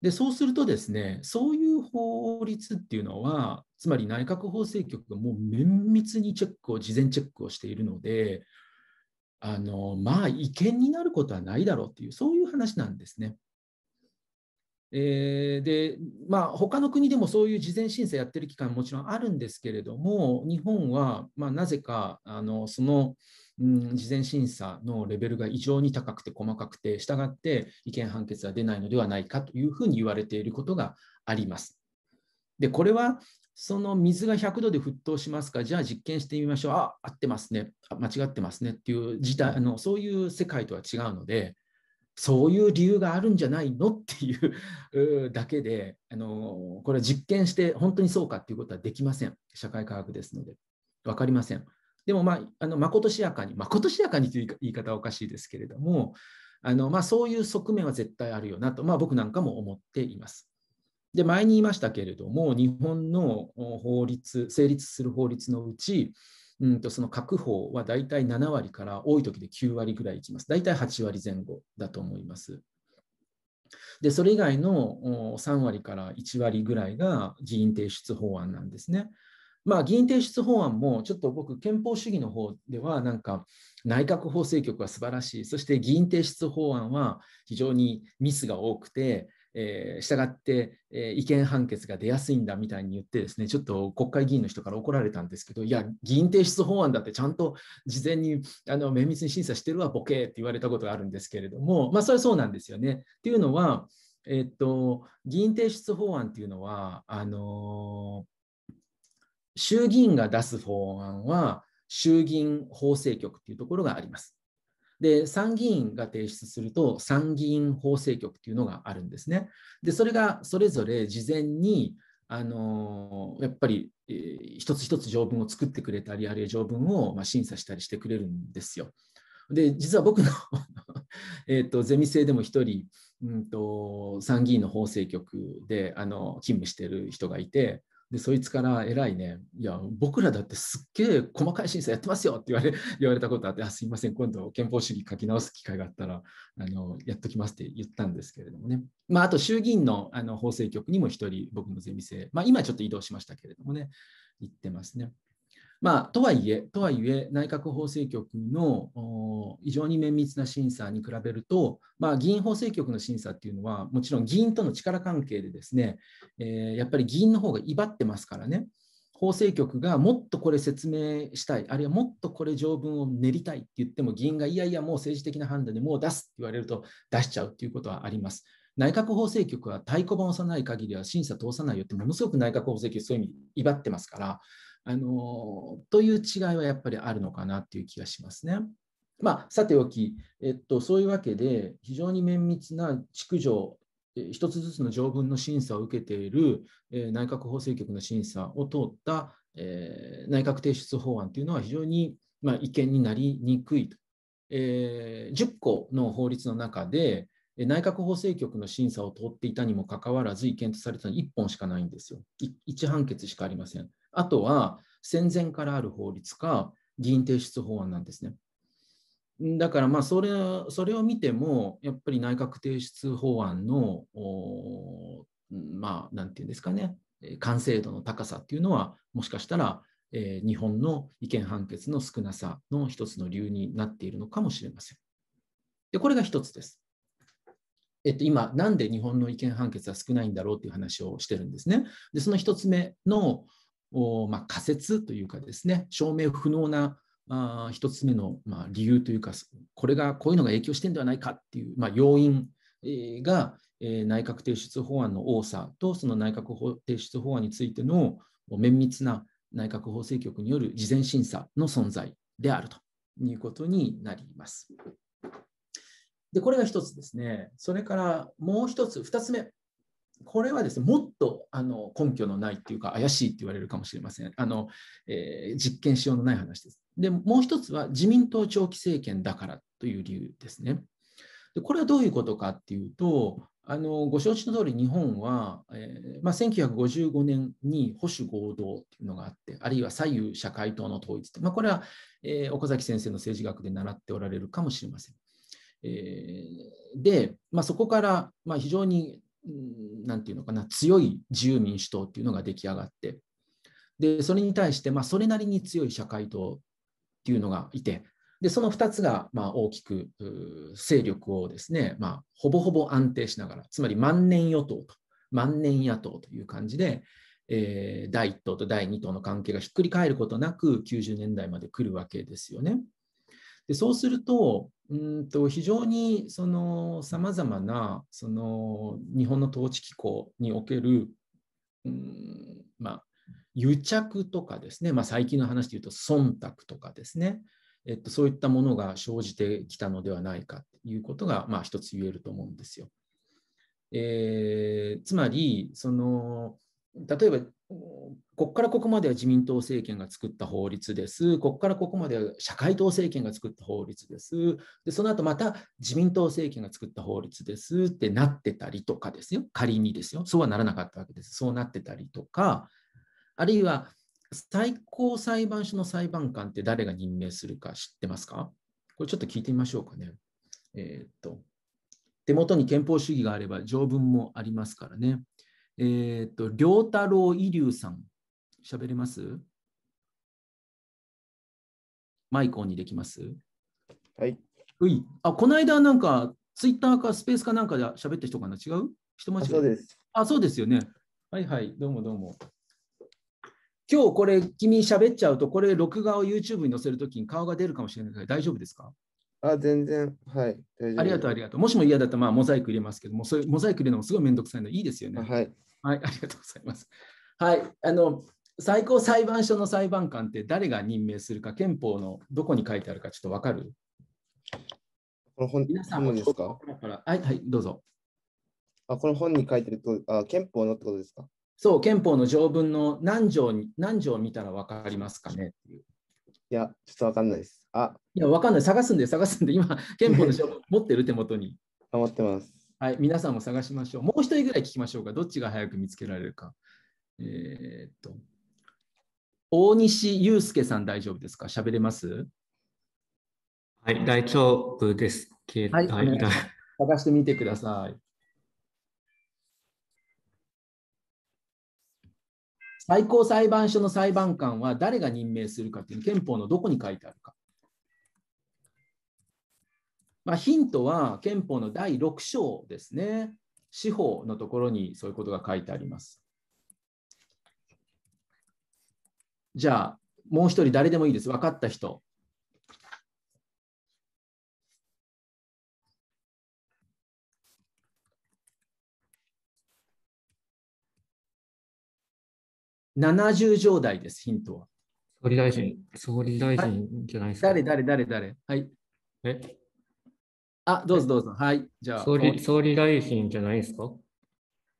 で、そうするとですね、そういう法律っていうのは、つまり内閣法制局がもう綿密にチェックを、事前チェックをしているので、あのまあ違憲になることはないだろうっていうそういう話なんですね。えー、でまあ他の国でもそういう事前審査やってる機関もちろんあるんですけれども日本は、まあ、なぜかあのその、うん、事前審査のレベルが異常に高くて細かくてしたがって違憲判決は出ないのではないかというふうに言われていることがあります。でこれはその水が100度で沸騰しますか、じゃあ実験してみましょう、あ合ってますね、間違ってますねっていう事態の、そういう世界とは違うので、そういう理由があるんじゃないのっていう (laughs) だけであの、これは実験して本当にそうかっていうことはできません、社会科学ですので、分かりません。でも、まあ、あのまことしやかに、まことしやかにという言い方はおかしいですけれども、あのまあ、そういう側面は絶対あるよなと、まあ、僕なんかも思っています。で前に言いましたけれども日本の法律成立する法律のうち、うんと、その確保は大体7割から多い時で9割ぐらいいきます大体8割前後だと思います。でそれ以外の3割から1割ぐらいが議員提出法案なんですね。まあ、議員提出法案もちょっと僕憲法主義の方ではなんか内閣法制局は素晴らしいそして議員提出法案は非常にミスが多くてえー、従って、えー、違憲判決が出やすいんだみたいに言ってですねちょっと国会議員の人から怒られたんですけどいや議員提出法案だってちゃんと事前にあの綿密に審査してるわボケって言われたことがあるんですけれどもまあそれはそうなんですよね。っていうのは、えー、っと議員提出法案っていうのはあのー、衆議院が出す法案は衆議院法制局っていうところがあります。で、参議院が提出すると、参議院法制局っていうのがあるんですね。で、それがそれぞれ事前に、あのやっぱり、えー、一つ一つ条文を作ってくれたり、あるいは条文を、ま審査したりしてくれるんですよ。で、実は僕の (laughs) えとゼミ生でも1人、うんと参議院の法制局であの勤務してる人がいて、で、そいつから偉いね、いや、僕らだってすっげえ細かい審査やってますよって言われ (laughs) 言われたことあって、あすいません、今度憲法主義書き直す機会があったらあのやっときますって言ったんですけれどもね。まあ、あと衆議院のあの法制局にも1人僕のゼミ生、まあ、今ちょっと移動しましたけれどもね、行ってますね。まあ、とはいえ、とはいえ内閣法制局の非常に綿密な審査に比べると、まあ、議員法制局の審査っていうのは、もちろん議員との力関係でですね、えー、やっぱり議員の方が威張ってますからね、法制局がもっとこれ説明したい、あるいはもっとこれ条文を練りたいって言っても、議員がいやいや、もう政治的な判断でもう出すって言われると、出しちゃうっていうことはあります。内閣法制局は太鼓判を押さない限りは審査通さないよって、ものすごく内閣法制局、そういう意味、威張ってますから、あのという違いはやっぱりあるのかなという気がしますね。まあ、さておき、えっと、そういうわけで非常に綿密な築城一つずつの条文の審査を受けている、え内閣法制局の審査を通った、え内閣提出法案というのは非常に、まあ、違憲になりにくいと、えー、10個の法律の中で内閣法制局の審査を通っていたにもかかわらず違憲とされたのは1本しかないんですよ1判決しかありません。あとは戦前からある法律か議員提出法案なんですね。だからまあそれそれを見てもやっぱり内閣提出法案のまあ何て言うんですかね完成度の高さっていうのはもしかしたら、え日本の違憲判決の少なさの一つの理由になっているのかもしれません。でこれが一つです。えっと、今、なんで日本の違憲判決は少ないんだろうという話をしてるんですね。でその1つ目のまあ、仮説というかですね証明不能なあ1つ目の、まあ、理由というかこれがこういうのが影響してるんではないかっていう、まあ、要因が、えー、内閣提出法案の多さとその内閣提出法案についての綿密な内閣法制局による事前審査の存在であるということになります。でこれが1つですね。それからもう1つ、2つ目これはですね、もっとあの根拠のないっていうか、怪しいって言われるかもしれません。あのえー、実験しようのない話です。で、もう一つは自民党長期政権だからという理由ですね。でこれはどういうことかっていうと、あのご承知の通り、日本は、えーまあ、1955年に保守合同というのがあって、あるいは左右社会党の統一って、まあ、これは、えー、岡崎先生の政治学で習っておられるかもしれません。えー、で、まあ、そこから、まあ、非常にてうのかな強い自由民主党っていうのが出来上がってでそれに対して、まあ、それなりに強い社会党っていうのがいてでその2つが、まあ、大きく勢力をですね、まあ、ほぼほぼ安定しながらつまり万年与党と万年野党という感じで、えー、第1党と第2党の関係がひっくり返ることなく90年代まで来るわけですよね。でそうするとうんと非常にそのさまざまなその日本の統治機構におけるうんまあ癒着とかですね、まあ、最近の話で言うと忖度とかですね、えっと、そういったものが生じてきたのではないかということが、まあ、一つ言えると思うんですよ。えー、つまりその例えばここからここまでは自民党政権が作った法律です、ここからここまでは社会党政権が作った法律です、でその後また自民党政権が作った法律ですってなってたりとかですよ、仮にですよ、そうはならなかったわけです、そうなってたりとか、あるいは最高裁判所の裁判官って誰が任命するか知ってますかこれちょっと聞いてみましょうかね。えー、っと手元に憲法主義があれば条文もありますからね。えっ、ー、と、良太郎伊龍さん、喋れますマイコンにできますはい。うい。あ、この間なんか、ツイッターかスペースかなんかで喋った人かな違う人間違いそうです。あ、そうですよね。はいはい、どうもどうも。今日これ、君喋っちゃうと、これ、録画を YouTube に載せるときに顔が出るかもしれないから大丈夫ですかあ、全然、はい、大丈夫。ありがとう、ありがとう。もしも嫌だったら、まあ、モザイク入れますけども、そういうモザイク入れるのもすごいめんどくさいの、いいですよね。はい。はい、(laughs) ありがとうございます。はい、あの、最高裁判所の裁判官って誰が任命するか、憲法のどこに書いてあるか、ちょっとわかるこの本皆さんもですかはい、はい、どうぞ。あ、この本に書いてると、あ憲法のってことですかそう、憲法の条文の何条に何条見たらわかりますかねっていう。いや、ちょっとわかんないです。あいや、わかんない。探すんで、探すんで、今、憲法の書 (laughs) 持ってる手元に。持ってます。はい、皆さんも探しましょう。もう一人ぐらい聞きましょうか。どっちが早く見つけられるか。えー、っと、大西祐介さん、大丈夫ですか喋れますはい、大丈夫ですはい、探してみてください。最高裁判所の裁判官は誰が任命するかという憲法のどこに書いてあるか。まあ、ヒントは憲法の第6章ですね。司法のところにそういうことが書いてあります。じゃあ、もう一人誰でもいいです。分かった人。70条台です、ヒントは。総理大臣、総理大臣じゃないですか。誰、誰、誰、誰。はい。えあ、どうぞどうぞ。はい。じゃあ。総理総理大臣じゃないですか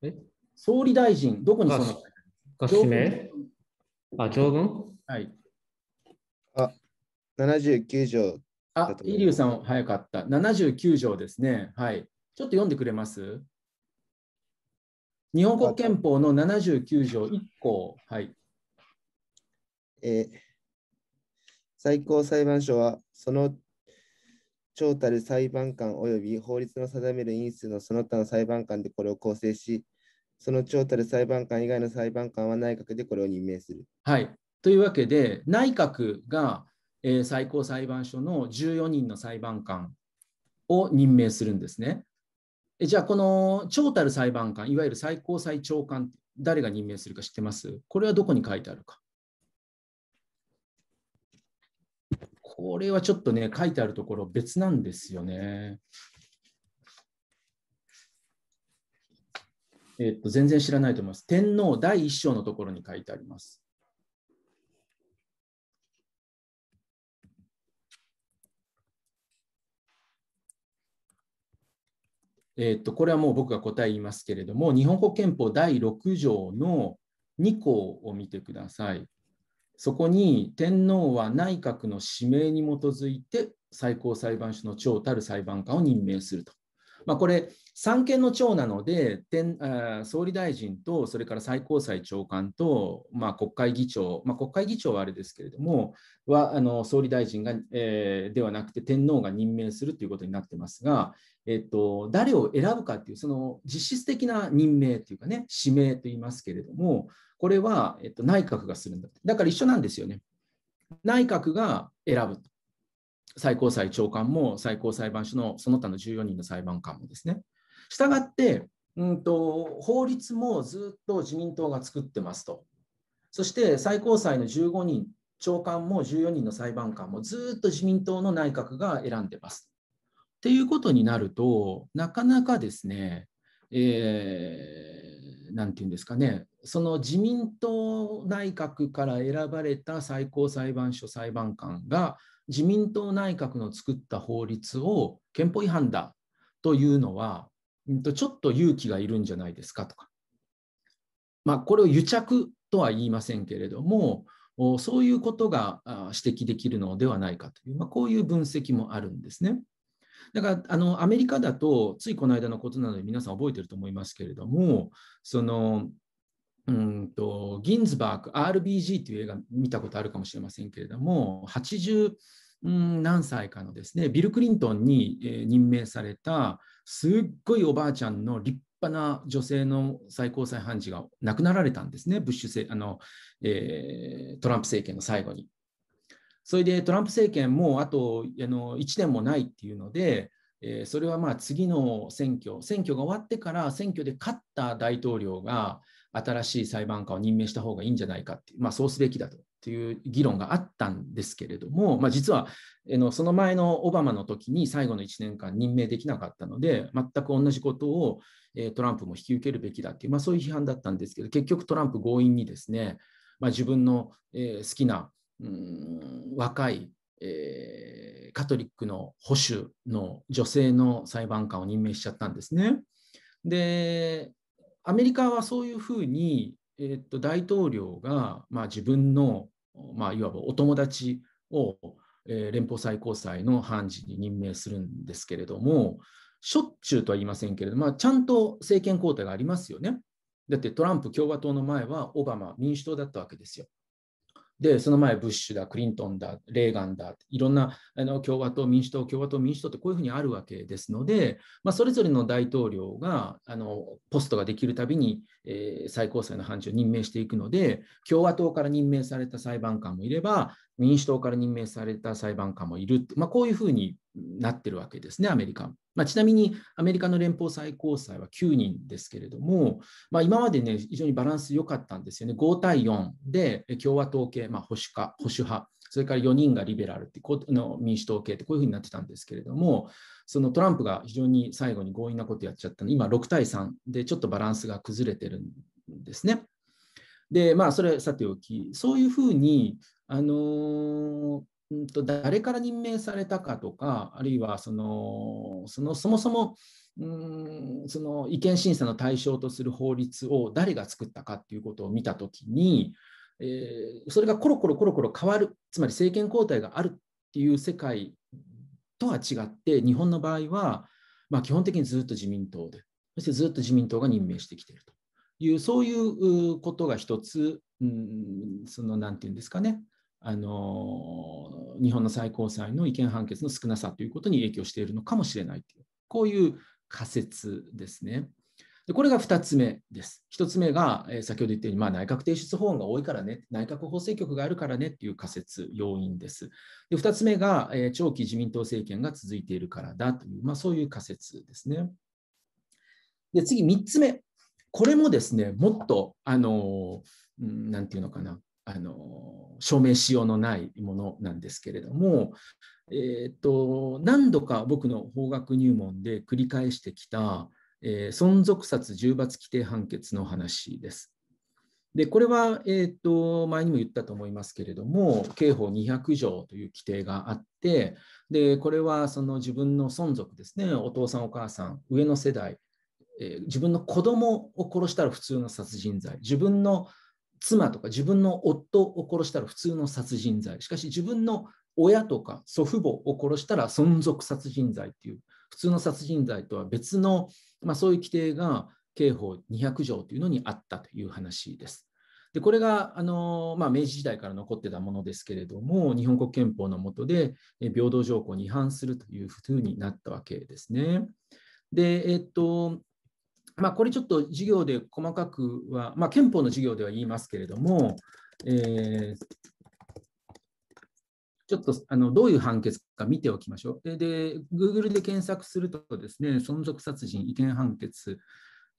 え総理大臣、どこにその指名あ、条文はい。あ、79条。あ、イリュウさん、早かった。79条ですね。はい。ちょっと読んでくれます日本国憲法の79条1項、はい。えー、最高裁判所は、その長たる裁判官及び法律の定める因数のその他の裁判官でこれを構成し、その長たる裁判官以外の裁判官は内閣でこれを任命する。はい。というわけで、内閣が、えー、最高裁判所の14人の裁判官を任命するんですね。えじゃあ、この長たる裁判官、いわゆる最高裁長官、誰が任命するか知ってますこれはどこに書いてあるか。これはちょっとね、書いてあるところ別なんですよね。えっと、全然知らないと思います。天皇第一章のところに書いてあります。えと、これはもう僕が答え言いますけれども、日本法憲法第6条の2項を見てください。そこに天皇は内閣の指名に基づいて最高裁判所の長たる裁判官を任命すると。まあ、これ、三権の長なので天あ、総理大臣と、それから最高裁長官と、まあ、国会議長、まあ、国会議長はあれですけれども、はあの総理大臣が、えー、ではなくて、天皇が任命するということになってますが、えっと、誰を選ぶかっていう、その実質的な任命というかね、指名といいますけれども、これは、えっと、内閣がするんだだから一緒なんですよね。内閣が選ぶ。最高裁長官も最高裁判所のその他の14人の裁判官もですね。したがって、うんと、法律もずっと自民党が作ってますと。そして最高裁の15人、長官も14人の裁判官もずっと自民党の内閣が選んでます。っていうことになると、なかなかですね、えー、なんていうんですかね、その自民党内閣から選ばれた最高裁判所裁判官が、自民党内閣の作った法律を憲法違反だというのは、ちょっと勇気がいるんじゃないですかとか、まあ、これを癒着とは言いませんけれども、そういうことが指摘できるのではないかという、まあ、こういう分析もあるんですね。だからあのアメリカだと、ついこの間のことなので皆さん覚えてると思いますけれども、そのうんとギンズバーグ RBG という映画見たことあるかもしれませんけれども80何歳かのですねビル・クリントンに任命されたすっごいおばあちゃんの立派な女性の最高裁判事が亡くなられたんですねブッシュあの、えー、トランプ政権の最後に。それでトランプ政権もあとあの1年もないっていうので、えー、それはまあ次の選挙選挙が終わってから選挙で勝った大統領が新しい裁判官を任命した方がいいんじゃないかっていう、まあ、そうすべきだと。という議論があったんですけれども、まあ、実はその前のオバマの時に最後の1年間任命できなかったので全く同じことをトランプも引き受けるべきだという、まあ、そういう批判だったんですけど結局トランプ強引にですね、まあ、自分の好きな若いえー、カトリックの保守の女性の裁判官を任命しちゃったんですね。でアメリカはそういうふうに、えっと、大統領が、まあ、自分の、まあ、いわばお友達を、えー、連邦最高裁の判事に任命するんですけれども、しょっちゅうとは言いませんけれども、まあ、ちゃんと政権交代がありますよね。だってトランプ共和党の前はオバマ民主党だったわけですよ。で、その前、ブッシュだ、クリントンだ、レーガンだ、いろんなあの共和党、民主党、共和党、民主党ってこういうふうにあるわけですので、まあ、それぞれの大統領があのポストができるたびに、えー、最高裁の判事を任命していくので、共和党から任命された裁判官もいれば、民主党から任命された裁判官もいる、まあ、こういうふうになってるわけですね、アメリカ。まあ、ちなみにアメリカの連邦最高裁は9人ですけれども、まあ、今までね、非常にバランス良かったんですよね。5対4で共和党系、まあ、保守化保守派、それから4人がリベラルってこの民主党系ってこういうふうになってたんですけれども、そのトランプが非常に最後に強引なことやっちゃったので、今6対3でちょっとバランスが崩れてるんですね。で、まあ、それさておき、そういうふうに、あのうんと誰から任命されたかとか、あるいはそのそのそもそもうんその意見審査の対象とする法律を誰が作ったかっていうことを見たときに、えー、それがコロコロコロコロ変わる、つまり政権交代があるっていう世界とは違って、日本の場合は、まあ、基本的にずっと自民党で、そしてずっと自民党が任命してきていると。いうそういうことが一つ、うん、その何て言うんですかねあの日本の最高裁の違憲判決の少なさということに影響しているのかもしれないというこういう仮説ですね。でこれが2つ目です。1つ目が、えー、先ほど言ったように、まあ、内閣提出法案が多いからね、内閣法制局があるからねっていう仮説、要因です。で2つ目が、えー、長期自民党政権が続いているからだという、まあ、そういう仮説ですね。で次、3つ目これもですねもっとあのんていうのかなあの証明しようのないものなんですけれども、えーと、何度か僕の法学入門で繰り返してきた、えー、存続殺重罰規定判決の話です。でこれは、えーと、と前にも言ったと思いますけれども刑法200条という規定があってでこれはその自分の存続ですねお父さんお母さん上の世代えー、自分の子供を殺したら普通の殺人罪自分の妻とか自分の夫を殺したら普通の殺人罪しかし自分の親とか祖父母を殺したら存続殺人罪っていう普通の殺人罪とは別の、まあ、そういう規定が刑法200条というのにあったという話です。でこれがあの、まあ、明治時代から残ってたものですけれども日本国憲法の下で平等条項に違反するというふうになったわけですね。で、えっと、まあ、これちょっと授業で細かくは、まあ、憲法の授業では言いますけれども、えー、ちょっとあのどういう判決か見ておきましょう。で、Google で検索するとですね、存続殺人違憲判決、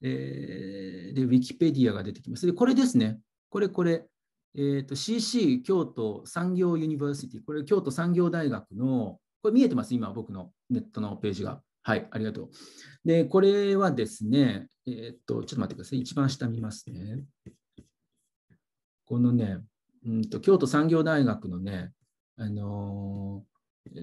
えー、で、Wikipedia が出てきます。で、これですね、これ、これ、えーと、CC 京都産業ユニバーシティ、これ京都産業大学の、これ見えてます、今僕のネットのページが。はい、ありがとう。で、これはですね、えー、っと、ちょっと待ってください。一番下見ますね。このね、うんと京都産業大学のね、あのー、え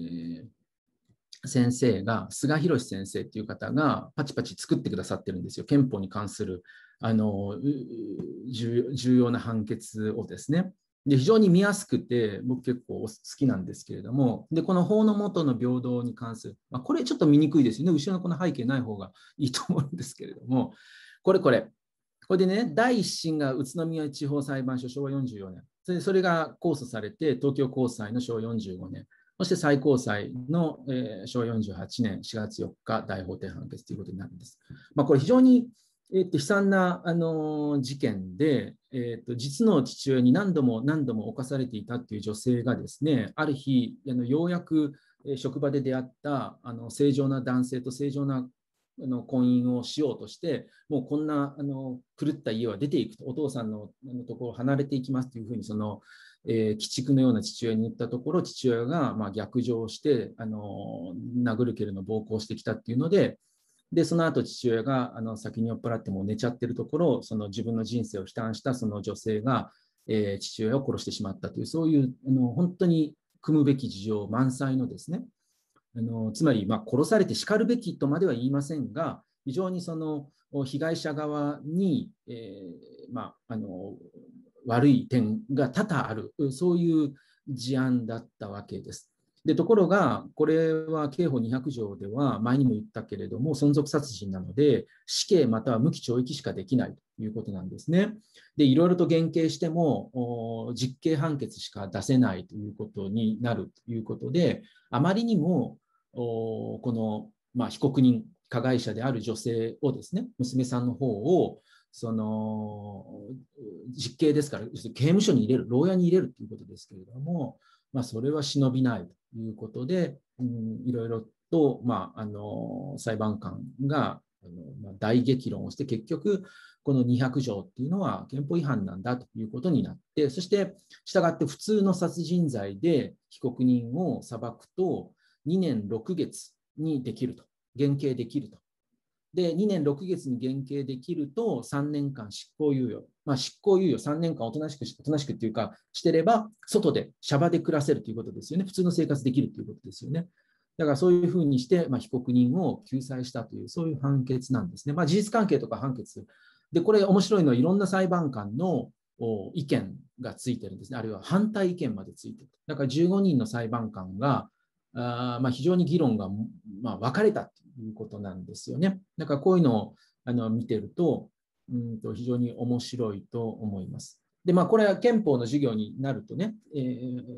ー、先生が、菅博先生っていう方がパチパチ作ってくださってるんですよ。憲法に関する、あのー、重要な判決をですね。で非常に見やすくて僕結構好きなんですけれどもでこの法の元の平等に関する、まあ、これちょっと見にくいですよね後ろのこの背景ない方がいいと思うんですけれどもこれこれこれでね第1審が宇都宮地方裁判所昭和44年それそれが控訴されて東京高裁の昭和45年そして最高裁の、えー、昭和48年4月4日大法廷判決ということになるんです。まあ、これ非常に、えー、っと悲惨な、あのー、事件で、えーと、実の父親に何度も何度も侵されていたっていう女性がですねある日あのようやく職場で出会ったあの正常な男性と正常なあの婚姻をしようとしてもうこんなあの狂った家は出ていくとお父さんのところを離れていきますというふうにその、えー、鬼畜のような父親に言ったところ父親がまあ逆上してあの殴る蹴るの暴行してきたっていうのでで、その後父親があの先に酔っ払っても寝ちゃってるところ、その自分の人生を悲嘆したその女性が、えー、父親を殺してしまったという、そういうあの本当に組むべき事情満載のですね、あのつまり、ま殺されてしかるべきとまでは言いませんが、非常にその被害者側に、えー、まあ、あの悪い点が多々ある、そういう事案だったわけです。でところが、これは刑法200条では前にも言ったけれども、存続殺人なので、死刑または無期懲役しかできないということなんですね。で、いろいろと減刑しても、実刑判決しか出せないということになるということで、あまりにもこの、まあ、被告人、加害者である女性をですね、娘さんの方を、その実刑ですから、刑務所に入れる、牢屋に入れるということですけれども、まあ、それは忍びないということで、いろいろと、まあ、あの裁判官が大激論をして、結局、この200条っていうのは憲法違反なんだということになって、そして、従って普通の殺人罪で被告人を裁くと、2年6月にできると、減刑できるとで、2年6月に減刑できると、3年間執行猶予。まあ、執行猶予3年間おとなしく、おとなしくっていうか、してれば、外で、シャバで暮らせるということですよね。普通の生活できるということですよね。だからそういうふうにして、まあ、被告人を救済したという、そういう判決なんですね。まあ、事実関係とか判決。で、これ面白いのは、いろんな裁判官の意見がついてるんですね。あるいは反対意見までついてる。だから15人の裁判官が、あまあ、非常に議論が、まあ、分かれたいうことなんですよね。だからこういうのをあの見てるとうんと非常に面白いと思います。でまあこれは憲法の授業になるとね、え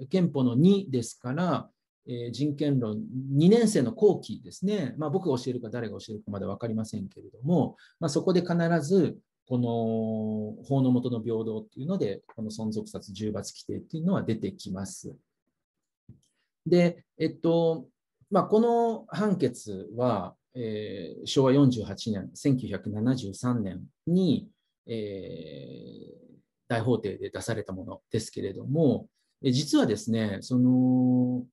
ー、憲法の2ですから、えー、人権論2年生の後期ですね、まあ、僕が教えるか誰が教えるかまだ分かりませんけれども、まあ、そこで必ずこの法の下の平等っていうので、この存続殺重罰規定っていうのは出てきます。で、えっと、まあ、この判決は、えー、昭和48年、1973年に、えー、大法廷で出されたものですけれども、実はですね、その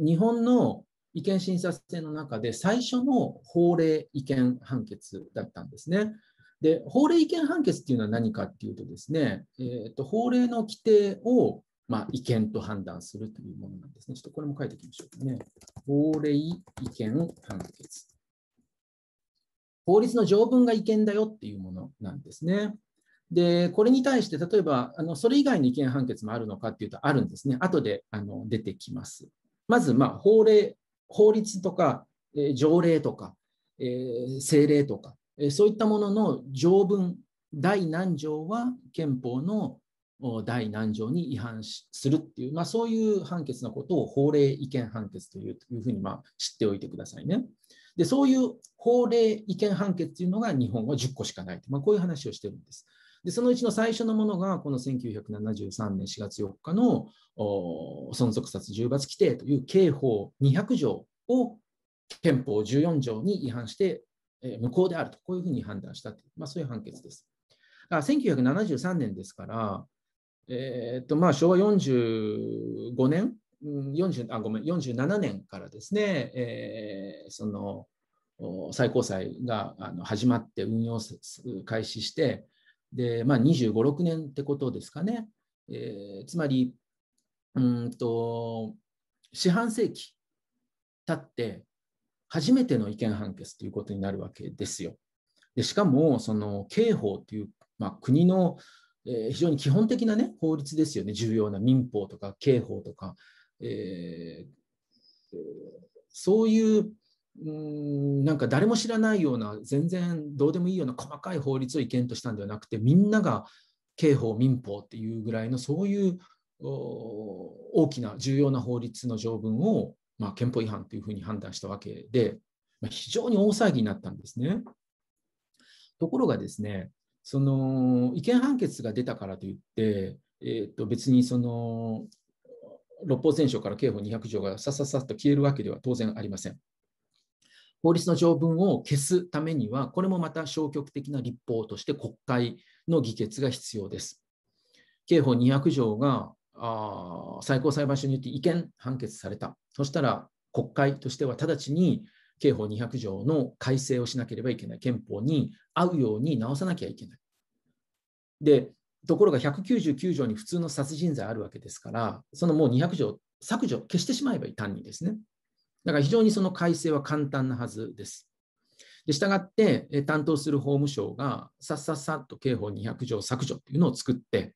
日本の違憲審査制の中で最初の法令違憲判決だったんですね。で、法令違憲判決っていうのは何かっていうとですね、えーと法令の規定をまあ、違憲と判断するというものなんですね。ちょっとこれも書いていきましょうかね。法令違憲判決。法律の条文が違憲だよっていうものなんですね。で、これに対して、例えば、あのそれ以外の違憲判決もあるのかっていうと、あるんですね。後であの出てきます。まず、まあ、法令、法律とか、えー、条例とか、えー、政令とか、えー、そういったものの条文、第何条は憲法の第何条に違反するっていう、まあ、そういう判決のことを法令違憲判決というふうにま知っておいてくださいね。で、そういう法令違憲判決というのが日本は10個しかないと、まあ、こういう話をしてるんです。で、そのうちの最初のものが、この1973年4月4日の存続殺重罰規定という刑法200条を憲法14条に違反して、え無効であると、こういうふうに判断したという、まあ、そういう判決です。1973年ですから、えー、とまあ、昭和45年40あごめん47年からですね、えー、その最高裁があの始まって運用開始してで、まあ、25、6年ってことですかね、えー、つまりうんと四半世紀経って初めての違憲判決ということになるわけですよ。でしかもその刑法という、まあ、国のえー、非常に基本的な、ね、法律ですよね、重要な民法とか刑法とか、えー、そういううんなんか誰も知らないような、全然どうでもいいような細かい法律を違憲としたんではなくて、みんなが刑法、民法っていうぐらいの、そういう大きな重要な法律の条文を、まあ、憲法違反というふうに判断したわけで、まあ、非常に大騒ぎになったんですね。ところがですね、その違憲判決が出たからといって、えー、と別にその六法全書から刑法200条がさささっと消えるわけでは当然ありません。法律の条文を消すためには、これもまた消極的な立法として国会の議決が必要です。刑法200条があ最高裁判所によって違憲判決された。そしたら国会としては直ちに刑法200条の改正をしなければいけない、憲法に合うように直さなきゃいけない。で、ところが199条に普通の殺人罪あるわけですから、そのもう200条削除、消してしまえばいい、単にですね。だから非常にその改正は簡単なはずです。で従って担当する法務省がさっさっさっと刑法200条削除というのを作って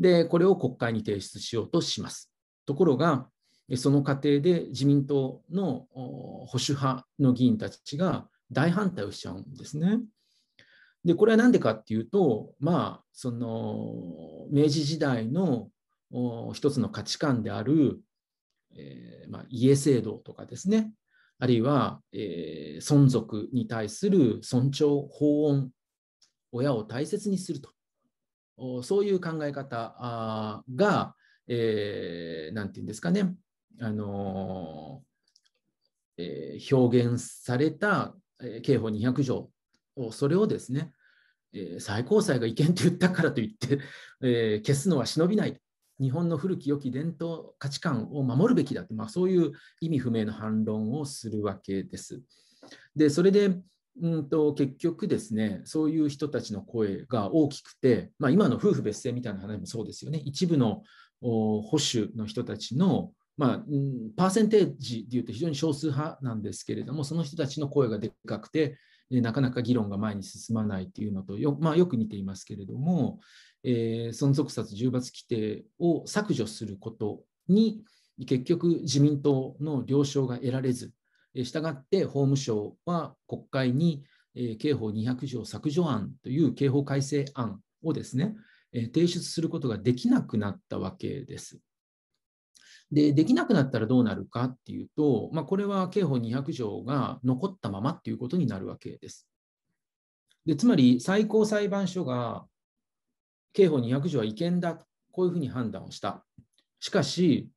でこれを国会に提出しようとします。ところがその過程で自民党の保守派の議員たちが大反対をしちゃうんですね。でこれは何でかっていうとまあその明治時代の一つの価値観である、えー、まあ、家制度とかですねあるいは、えー、存続に対する尊重法恩親を大切にするとそういう考え方が何、えー、て言うんですかねあのえー、表現された、え刑法200条をそれをですね、えー、最高裁が違憲と言ったからといって、(laughs) え消すのは忍びない日本の古き良き伝統価値観を守るべきだって、まあ、そういう意味不明の反論をするわけです。でそれでうんと結局ですねそういう人たちの声が大きくて、まあ、今の夫婦別姓みたいな話もそうですよね一部の保守の人たちのまあ、パーセンテージでいうと非常に少数派なんですけれども、その人たちの声がでかくて、なかなか議論が前に進まないというのとよ,、まあ、よく似ていますけれども、えー、存続殺重罰規定を削除することに結局自民党の了承が得られず、したがって法務省は国会に、刑法200条削除案という刑法改正案をですね、提出することができなくなったわけです。で、できなくなったらどうなるかっていうと、まあ、これは刑法200条が残ったままっていうことになるわけです。でつまり、最高裁判所が刑法200条は違憲だ、こういうふうに判断をした。しかし、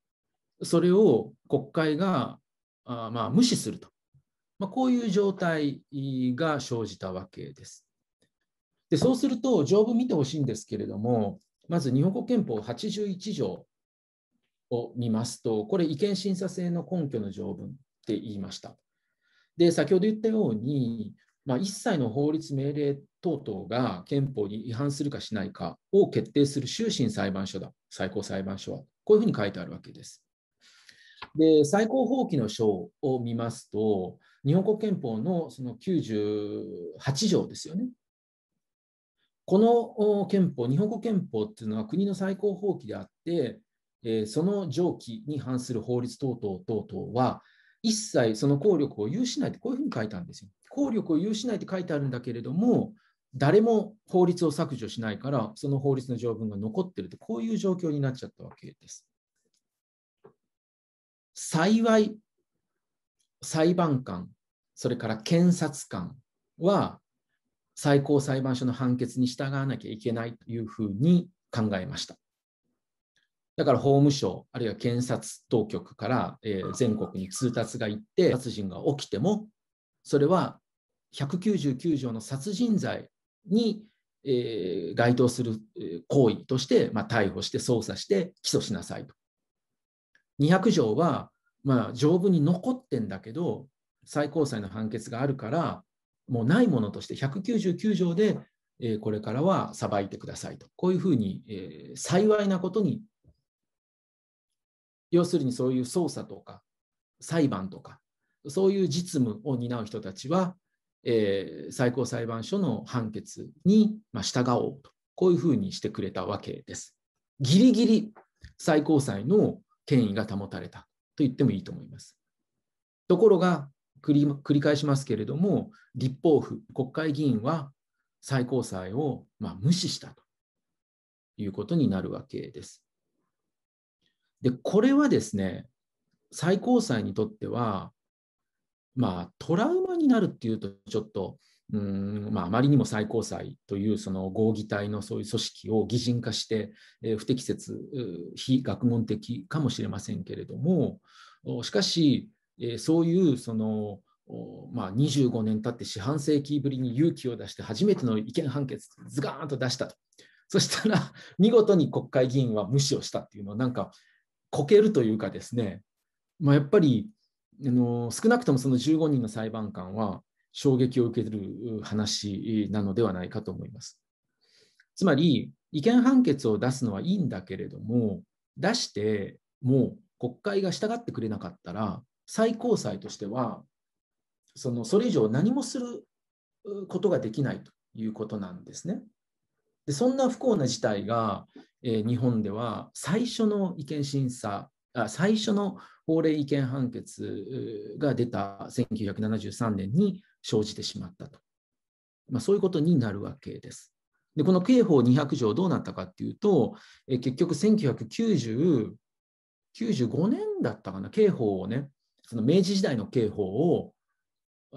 それを国会があまあ無視すると、まあ、こういう状態が生じたわけです。でそうすると、条文見てほしいんですけれども、まず日本国憲法81条を見ますと、これ、違憲審査制の根拠の条文って言いました。で、先ほど言ったように、まあ、一切の法律命令等々が憲法に違反するかしないかを決定する終審裁判所だ、最高裁判所は。こういうふうに書いてあるわけです。で、最高法規の章を見ますと、日本国憲法のその98条ですよね。この憲法、日本国憲法っていうのは国の最高法規であって、えー、その上記に反する法律等々等々は、一切その効力を有しないってこういうふうに書いたんですよ。効力を有しないって書いてあるんだけれども、誰も法律を削除しないから、その法律の条文が残ってるって、こういう状況になっちゃったわけです。幸い、裁判官、それから検察官は、最高裁判所の判決に従わなきゃいけないというふうに考えました。だから法務省、あるいは検察当局から、えー、全国に通達がいって、殺人が起きても、それは199条の殺人罪に、えー、該当する行為として、まあ、逮捕して捜査して起訴しなさいと。200条は、まあ、条文に残ってんだけど、最高裁の判決があるから、もうないものとして199条で、えー、これからは裁いてくださいと。こういうふうに、えー、幸いなことに要するにそういう捜査とか裁判とかそういう実務を担う人たちは、えー、最高裁判所の判決に、まあ、従おうとこういうふうにしてくれたわけです。ギリギリ最高裁の権威が保たれたと言ってもいいと思います。ところが繰り返しますけれども立法府国会議員は最高裁を、まあ、無視したということになるわけです。で、これはですね、最高裁にとっては、まあ、トラウマになるっていうと、ちょっと、うんまあ、あまりにも最高裁というその合議体のそういう組織を擬人化して、えー、不適切、非学問的かもしれませんけれども、しかし、えー、そういうその、まあ、25年経って四半世紀ぶりに勇気を出して初めての違憲判決、ズガーンと出したと。そしたら、見事に国会議員は無視をしたっていうのは、なんか、こけるというかですね、まあ、やっぱりあの少なくともその15人の裁判官は衝撃を受ける話なのではないかと思います。つまり違憲判決を出すのはいいんだけれども出してもう国会が従ってくれなかったら最高裁としてはそのそれ以上何もすることができないということなんですね。でそんな不幸な事態が、えー、日本では最初の意見審査あ最初の法令違憲判決が出た1973年に生じてしまったと、まあ、そういうことになるわけです。でこの刑法200条どうなったかっていうと、えー、結局1995年だったかな刑法をねその明治時代の刑法を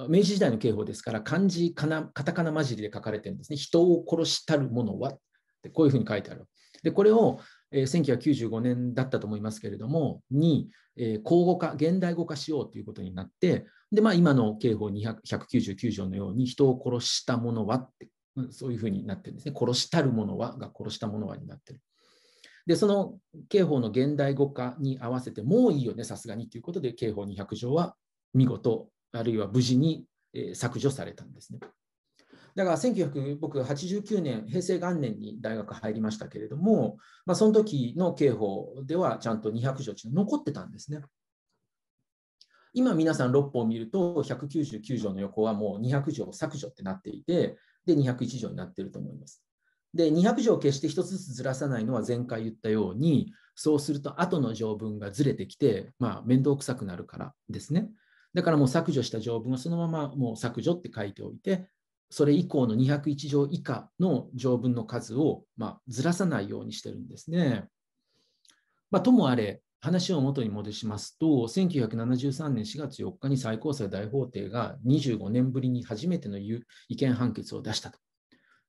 明治時代の刑法ですから漢字カタカナ混じりで書かれてるんですね。人を殺したる者はってこういうふうに書いてある。でこれを、えー、1995年だったと思いますけれどもに、えー、口化現代語化しようということになってで、まあ、今の刑法199条のように人を殺した者はってそういうふうになってるんですね。殺したる者はが殺した者はになってる。で、その刑法の現代語化に合わせてもういいよね、さすがにということで、刑法200条は見事あるいは無事に削除されたんですね。だから1989年、平成元年に大学入りましたけれども、まあ、その時の刑法ではちゃんと200条って残ってたんですね。今皆さん6本見ると、199条の横はもう200条削除ってなっていて、で、201条になってると思います。で、200条を決して1つずつずらさないのは前回言ったように、そうすると後の条文がずれてきて、まあ、面倒くさくなるからですね。だからもう削除した条文はそのままもう削除って書いておいて、それ以降の201条以下の条文の数を、まずらさないようにしてるんですね。まあ、ともあれ、話を元に戻しますと、1973年4月4日に最高裁大法廷が25年ぶりに初めての違憲判決を出したと。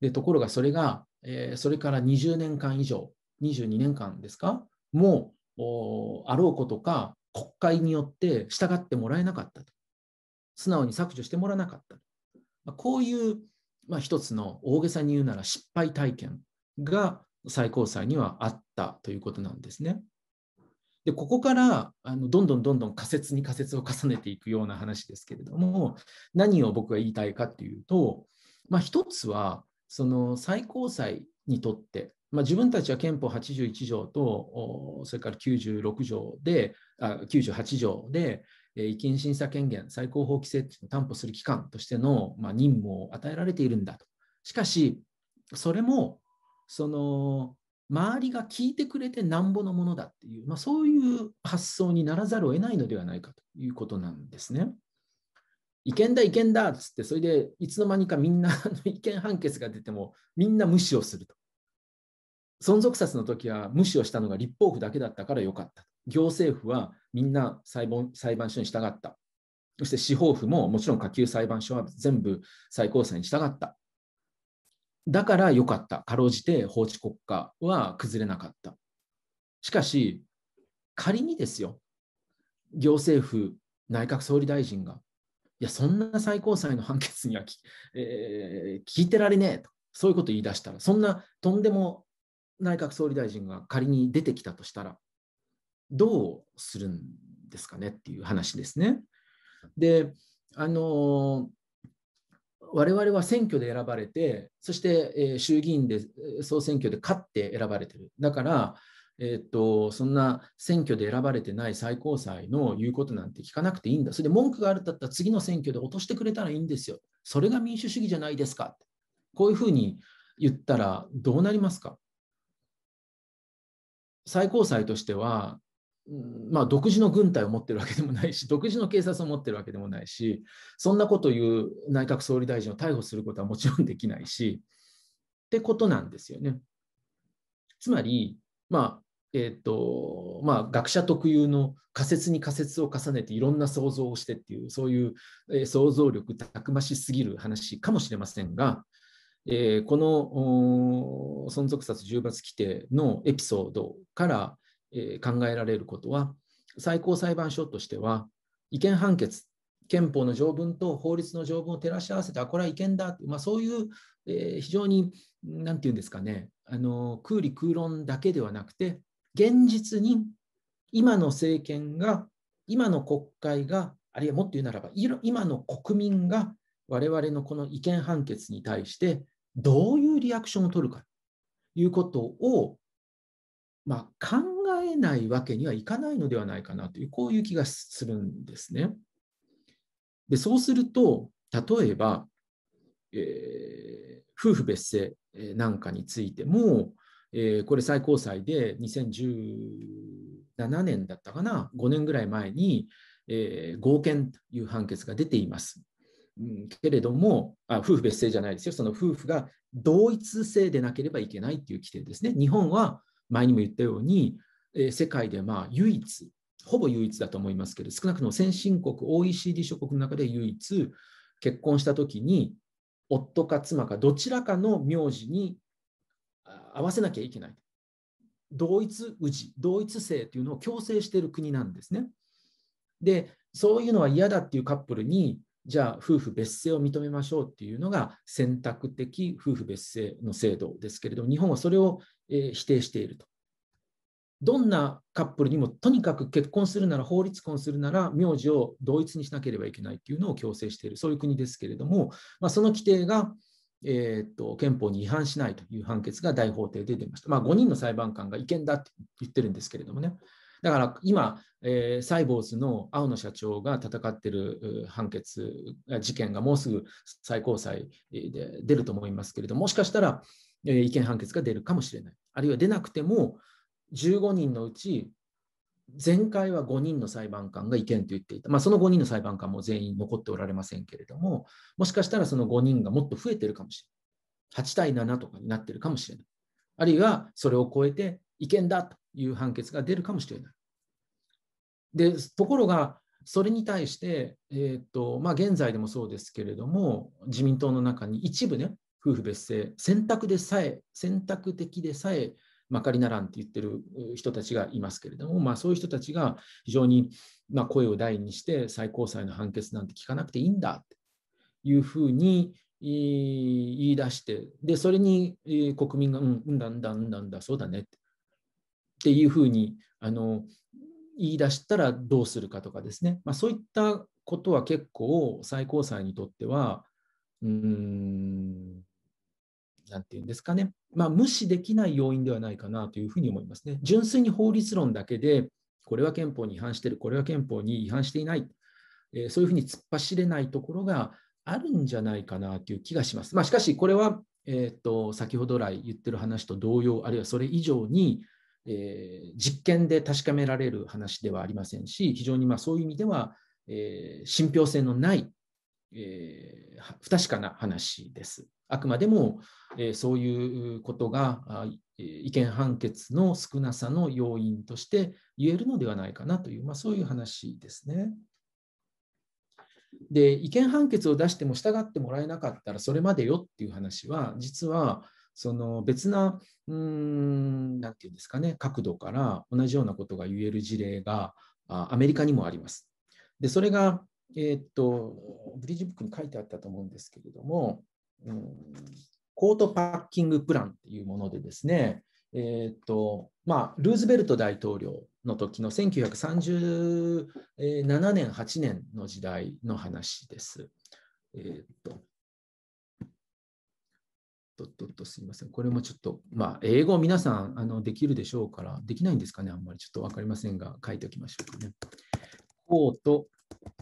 でところが、それが、えー、それから20年間以上、22年間ですか、もうあろうことか、国会によって従ってもらえなかったと。素直に削除してもらわなかった。まあ、こういう、まあ、一つの大げさに言うなら失敗体験が最高裁にはあったということなんですね。でここからあのどんどんどんどん仮説に仮説を重ねていくような話ですけれども何を僕が言いたいかというと、まあ、一つはその最高裁にとってまあ、自分たちは憲法81条と、それから96条で、あ98条で、違憲審査権限、最高法規制を担保する機関としての、まあ、任務を与えられているんだと。しかし、それも、その、周りが聞いてくれてなんぼのものだっていう、まあ、そういう発想にならざるを得ないのではないかということなんですね。違憲だ、違憲だっつって、それでいつの間にかみんなの違憲判決が出ても、みんな無視をすると。存続殺の時は無視をしたのが立法府だけだったからよかった。行政府はみんな裁判裁判所に従った。そして司法府ももちろん下級裁判所は全部最高裁に従った。だからよかった。かろうじて法治国家は崩れなかった。しかし、仮にですよ、行政府、内閣総理大臣が、いや、そんな最高裁の判決には、えー、聞いてられねえと、そういうこと言い出したら、そんなとんでも内閣総理大臣が仮に出てきたとしたら、どうするんですかねっていう話ですね。で、あの我々は選挙で選ばれて、そして、え衆議院で総選挙で勝って選ばれてる。だから、えー、っと、そんな選挙で選ばれてない最高裁の言うことなんて聞かなくていいんだ。それで文句があるんだったら次の選挙で落としてくれたらいいんですよ。それが民主主義じゃないですか。こういうふうに言ったらどうなりますか最高裁としては、まあ、独自の軍隊を持ってるわけでもないし、(laughs) 独自の警察を持ってるわけでもないし、そんなことを言う内閣総理大臣を逮捕することはもちろんできないし、ってことなんですよね。つまり、まあえーとまあ、学者特有の仮説に仮説を重ねていろんな想像をしてっていうそういう、え想像力たくましすぎる話かもしれませんがえー、この存続殺重罰規定のエピソードから、えー、考えられることは最高裁判所としては違憲判決憲法の条文と法律の条文を照らし合わせてあこれは違憲だ、まあ、そういう、えー、非常に何て言うんですかねあの空理空論だけではなくて現実に今の政権が今の国会があるいはもっと言うならば今の国民が我々のこの違憲判決に対してどういうリアクションを取るかということを、まあ、考えないわけにはいかないのではないかなという、こういう気がするんですね。でそうすると、例えば、えー、夫婦別姓なんかについても、えー、これ最高裁で2017年だったかな、5年ぐらい前に、えー、合憲という判決が出ています。うん、けれどもあ、夫婦別姓じゃないですよ、その夫婦が同一性でなければいけないという規定ですね。日本は前にも言ったように、えー、世界でまあ唯一、ほぼ唯一だと思いますけど、少なくとも先進国、OECD 諸国の中で唯一、結婚したときに、夫か妻かどちらかの名字に合わせなきゃいけない。同一氏、同一性というのを強制している国なんですね。で、そういうのは嫌だっていうカップルに、じゃあ夫婦別姓を認めましょうっていうのが選択的夫婦別姓の制度ですけれども、日本はそれを、え否定していると。どんなカップルにもとにかく結婚するなら法律婚するなら名字を同一にしなければいけないというのを強制しているそういう国ですけれども、まあ、その規定が、えー、っと憲法に違反しないという判決が大法廷で出ました、まあ、5人の裁判官が違憲だと言ってるんですけれどもねだから今、えー、サイボーズの青野社長が戦っている判決、事件がもうすぐ最高裁で出ると思いますけれども、もしかしたら、えー、違憲判決が出るかもしれない。あるいは出なくても、15人のうち、前回は5人の裁判官が違憲と言っていた、まあ、その5人の裁判官も全員残っておられませんけれども、もしかしたらその5人がもっと増えているかもしれない。8対7とかになっているかもしれない。あるいはそれを超えて違憲だという判決が出るかもしれない。でところが、それに対して、えーとまあ、現在でもそうですけれども、自民党の中に一部ね、夫婦別姓、選択でさえ、選択的でさえ、まかりならんって言ってる人たちがいますけれども、まあ、そういう人たちが非常に、ま声を大にして、最高裁の判決なんて聞かなくていいんだっていうふうに言い出して、でそれに国民が、うん、だ、うんだ、うんだ、うんだ、そうだねって。っていうふうにあの言い出したらどうするかとかですね、まあ、そういったことは結構最高裁にとってはうん何て言うんですかね、まあ、無視できない要因ではないかなというふうに思いますね。純粋に法律論だけでこれは憲法に違反してる、これは憲法に違反していない、えー、そういうふうに突っ走れないところがあるんじゃないかなという気がします。まあ、しかし、これは、えーと先ほど来言ってる話と同様、あるいはそれ以上に、えー、実験で確かめられる話ではありませんし、非常にまあそういう意味では、えー、信憑性のない、えー、不確かな話です。あくまでも、えそういうことが意見判決の少なさの要因として言えるのではないかなという、まあ、そういう話ですね。で意見判決を出しても従ってもらえなかったらそれまでよっていう話は実はその別なてうんですかね角度から同じようなことが言える事例がアメリカにもあります。でそれが、えー、っとブリッジブックに書いてあったと思うんですけれども、コートパッキングプランっていうものでですね、えー、っとまあ、ルーズベルト大統領の時の1937年8年の時代の話です。えー、っととっとっとすみません。これもちょっと、まあ、英語皆さんあのできるでしょうから、できないんですかねあんまりちょっと分かりませんが、書いておきましょうかね。コート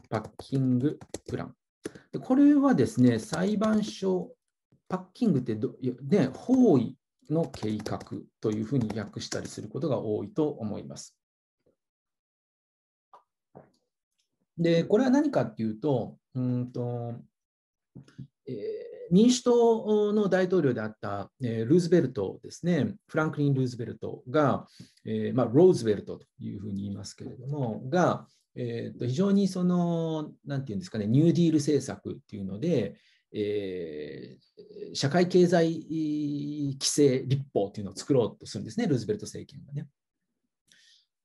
パッキングプラン。でこれはですね、裁判所、パッキングってど、ね、方位の計画というふうに訳したりすることが多いと思います。で、これは何かっていうと、うんと、えー民主党の大統領であった、えルーズベルトですね、フランクリン・ルーズベルトが、えまあ、ローズベルトというふうに言いますけれども、が、えー、と非常にその、なんていうんですかね、ニューディール政策っていうので、えー、社会経済規制立法というのを作ろうとするんですね、ルーズベルト政権がね。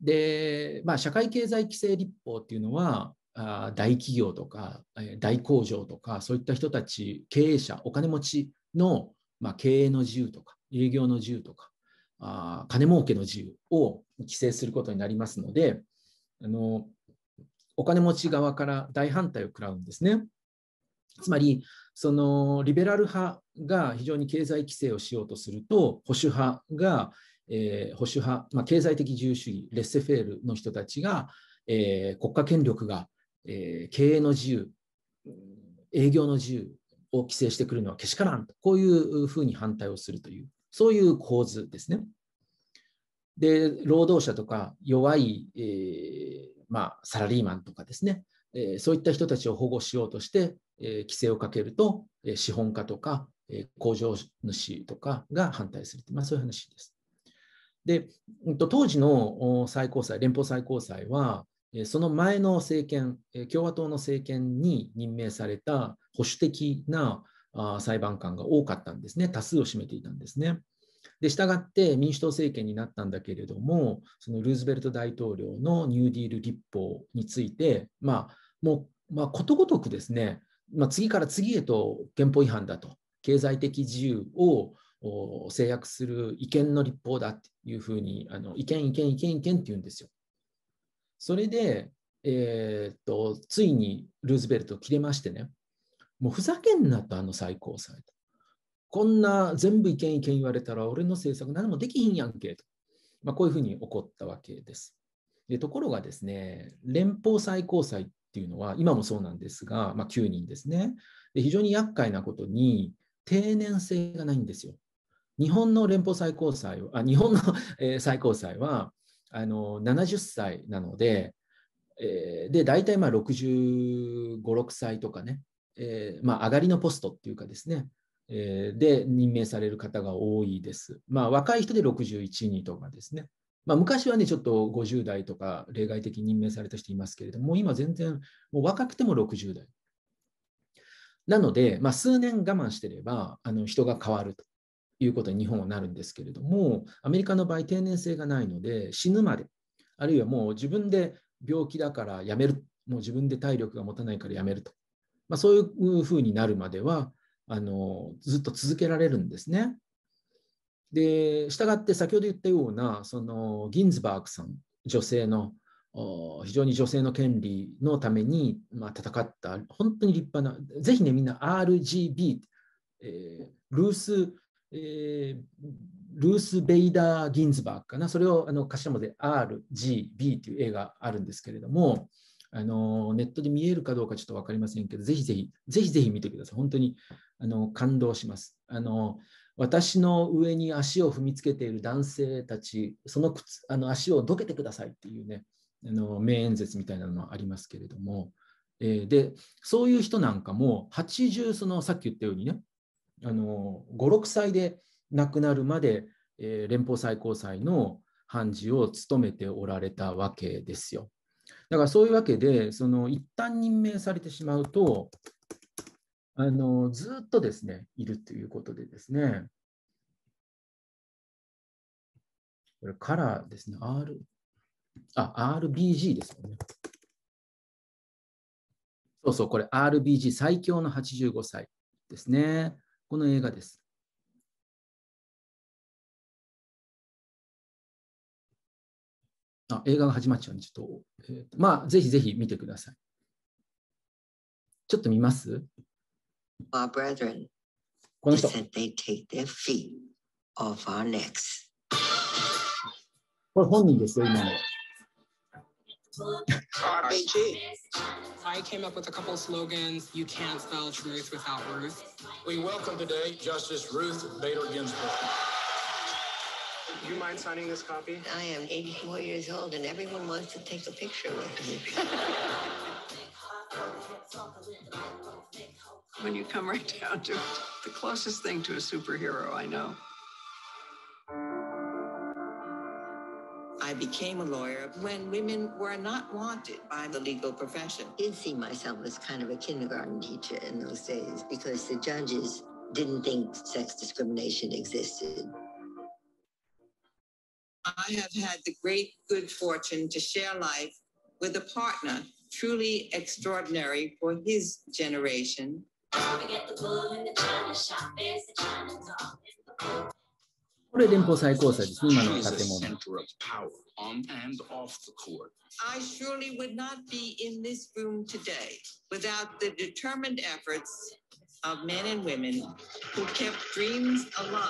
で、まあ、社会経済規制立法っていうのは、大企業とか大工場とかそういった人たち経営者お金持ちの、まあ、経営の自由とか営業の自由とかあ金儲けの自由を規制することになりますのであのお金持ち側から大反対を食らうんですね。つまりそのリベラル派が非常に経済規制をしようとすると保守派が、えー、保守派、まあ、経済的自由主義レッセフェールの人たちが、えー、国家権力がえー、経営の自由、営業の自由を規制してくるのはけしからんと、こういうふうに反対をするという、そういう構図ですね。で、労働者とか弱い、えー、まあ、サラリーマンとかですね、えそういった人たちを保護しようとして、え規制をかけると、え資本家とか、え工場主とかが反対するという、まあ、そういう話です。で、当時の最高裁、連邦最高裁は、その前の政権、共和党の政権に任命された保守的な裁判官が多かったんですね、多数を占めていたんですね。で従って民主党政権になったんだけれども、そのルーズベルト大統領のニューディール立法について、まあ、もう、まあ、ことごとくですね、まあ、次から次へと憲法違反だと、経済的自由を制約する違憲の立法だっていうふうに、あの違憲、違憲、違憲、違憲って言うんですよ。それで、えー、っとついにルーズベルト切れましてね、もうふざけんなと、あの最高裁と。こんな全部意見意見言われたら俺の政策何もできひんやんけと、まあ、こういうふうに怒ったわけです。でところがですね、連邦最高裁っていうのは、今もそうなんですが、まあ、9人ですねで、非常に厄介なことに、定年制がないんですよ。日本の連邦最高裁は、あ日本の最高裁は、あの70歳なので、えー、で大体まあ65、6歳とかね、えー、まあ、上がりのポストっていうかですね、えー、で任命される方が多いです。まあ、若い人で61人とかですね。まあ、昔はね、ちょっと50代とか例外的に任命された人いますけれども、今全然もう若くても60代。なので、まあ、数年我慢してればあの人が変わるということに日本はなるんですけれども、アメリカの場合、定年制がないので、死ぬまで、あるいはもう自分で病気だからやめる、もう自分で体力が持たないからやめると、まあ、そういうふうになるまではあの、ずっと続けられるんですね。で、したがって先ほど言ったような、そのギンズバーグさん、女性の、非常に女性の権利のために、まあ、戦った、本当に立派な、ぜひね、みんな RGB、えー、ルースえー、ルース・ベイダー・ギンズバーかな、それをあの頭文字で RGB という絵があるんですけれども、あのネットで見えるかどうかちょっと分かりませんけど、ぜひぜひ、ぜひぜひ見てください。本当にあの感動します。あの私の上に足を踏みつけている男性たち、その靴あの足をどけてくださいっていうね、あの名演説みたいなのはありますけれども、えー、でそういう人なんかも80そのさっき言ったようにねあの56歳で亡くなるまで、えー、連邦最高裁の判事を務めておられたわけですよ。だからそういうわけでその一旦任命されてしまうとあのずっとですねいるということでですねこれカラーですね R あ RBG ですよね。そうそう、これ RBG 最強の85歳ですね。この映画です。あ、映画が始まっちゃうんで、ちょっと、えー、まあ、ぜひぜひ見てください。ちょっと見ます Our brethren, この人。They take their feet off our necks. これ本人ですよ、今の。RBG. I came up with a couple slogans. You can't spell truth without Ruth. We welcome today Justice Ruth Bader Ginsburg. Do you mind signing this copy? I am 84 years old, and everyone wants to take a picture with me. when you come right down to it, the closest thing to a superhero I know I became a lawyer when women were not wanted by the legal profession. I did see myself as kind of a kindergarten teacher in those days because the judges didn't think sex discrimination existed. I have had the great good fortune to share life with a partner truly extraordinary for his generation. これ連邦最高裁ですね、今の建物。I surely would not be in this room today without the determined efforts of men and women who kept dreams alive.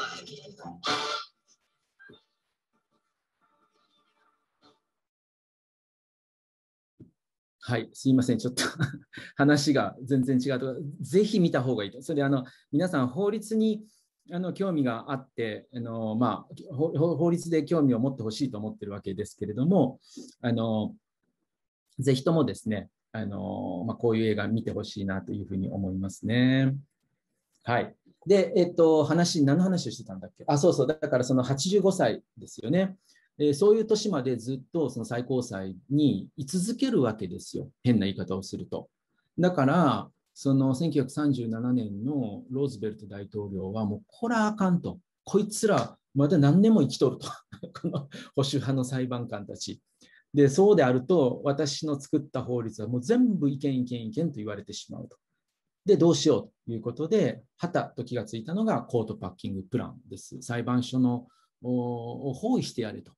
はい、すいません、ちょっと話が全然違うと、ぜひ見た方がいいと。それであの皆さん、法律にあの興味があってあの、まあ、法律で興味を持ってほしいと思ってるわけですけれどもあのぜひともですねあの、まあ、こういう映画見てほしいなというふうに思いますね。はい、で、えっと、話何の話をしてたんだっけあそうそうだからその85歳ですよね。えそういう年までずっとその最高裁に居続けるわけですよ変な言い方をすると。だからその1937年のローズベルト大統領はもうこらあかんとこいつらまだ何年も生きとると (laughs) この保守派の裁判官たちでそうであると私の作った法律はもう全部意見、意見、意見と言われてしまうとでどうしようということではたと気がついたのがコートパッキングプランです裁判所のを包囲してやれと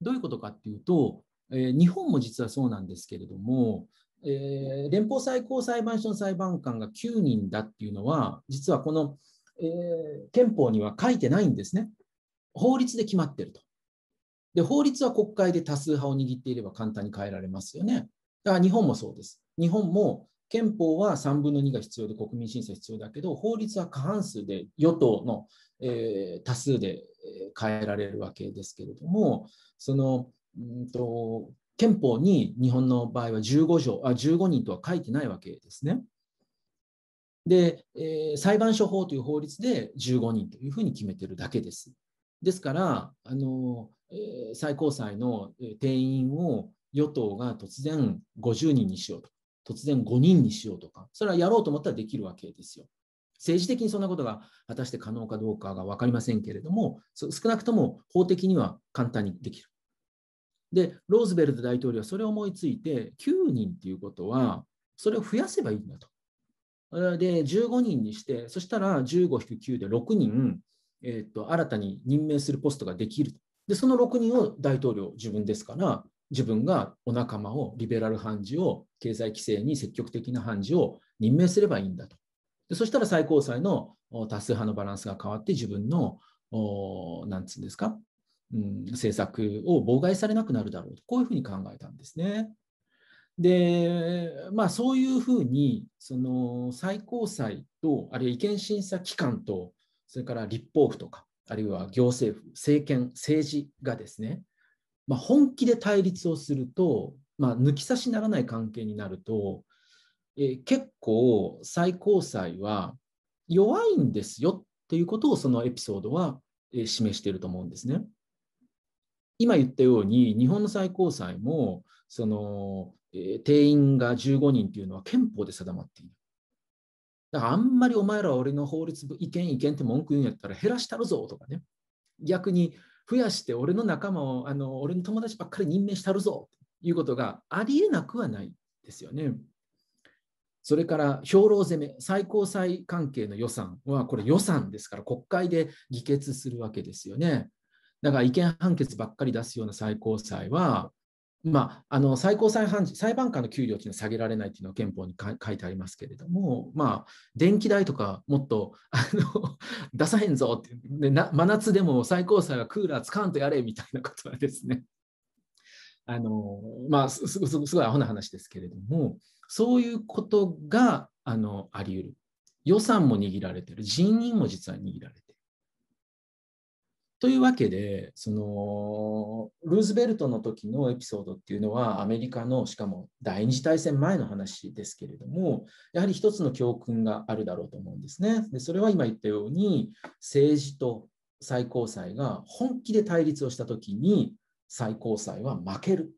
どういうことかっていうと、えー、日本も実はそうなんですけれども、えー、連邦最高裁判所の裁判官が9人だっていうのは、実はこの、えー、憲法には書いてないんですね。法律で決まってると。で、法律は国会で多数派を握っていれば簡単に変えられますよね。だから日本もそうです。日本も憲法は3分の2が必要で国民審査必要だけど、法律は過半数で与党の、えー、多数で変えられるわけですけれども、その、うんと憲法に日本の場合は15条あ15人とは書いてないわけですね。で、えー、裁判所法という法律で15人というふうに決めてるだけです。ですから、あのえー、最高裁の定員を与党が突然50人にしようと突然5人にしようとか、それはやろうと思ったらできるわけですよ。政治的にそんなことが果たして可能かどうかが分かりませんけれども、少なくとも法的には簡単にできる。で、ローズベルト大統領はそれを思いついて、9人ということは、それを増やせばいいんだと。で、15人にして、そしたら15-9で6人、えーと、新たに任命するポストができる。で、その6人を大統領、自分ですから、自分がお仲間を、リベラル判事を、経済規制に積極的な判事を任命すればいいんだと。でそしたら最高裁の多数派のバランスが変わって、自分の、なんつうんですか、うん、政策を妨害されなくなるだろうとこういうふうに考えたんですね。でまあそういうふうにその最高裁とあるいは意見審査機関とそれから立法府とかあるいは行政府政権政治がですね、まあ、本気で対立をすると、まあ、抜き差しならない関係になると、え結構最高裁は弱いんですよっていうことをそのエピソードは示していると思うんですね。今言ったように日本の最高裁もその、えー、定員が15人っていうのは憲法で定まっている。だからあんまりお前ら俺の法律部意見意見って文句言うんやったら減らしたるぞとかね逆に増やして俺の仲間をあの俺の友達ばっかり任命したるぞということがありえなくはないですよね。それから兵糧攻め、最高裁関係の予算は、これ予算ですから、国会で議決するわけですよね。だから違憲判決ばっかり出すような最高裁は、まあ、あの最高裁判事裁判官の給料というのは下げられないというのは憲法に書いてありますけれども、まあ、電気代とかもっとあの (laughs) 出さへんぞってで真夏でも最高裁はクーラーつかんとやれみたいなことはですねあの、まあ、すごいアホな話ですけれどもそういうことがあのあり得る予算も握られてる人員も実は握られてるというわけでそのルーズベルトの時のエピソードっていうのはアメリカのしかも第二次大戦前の話ですけれどもやはり一つの教訓があるだろうと思うんですね。でそれは今言ったように政治と最高裁が本気で対立をした時に最高裁は負ける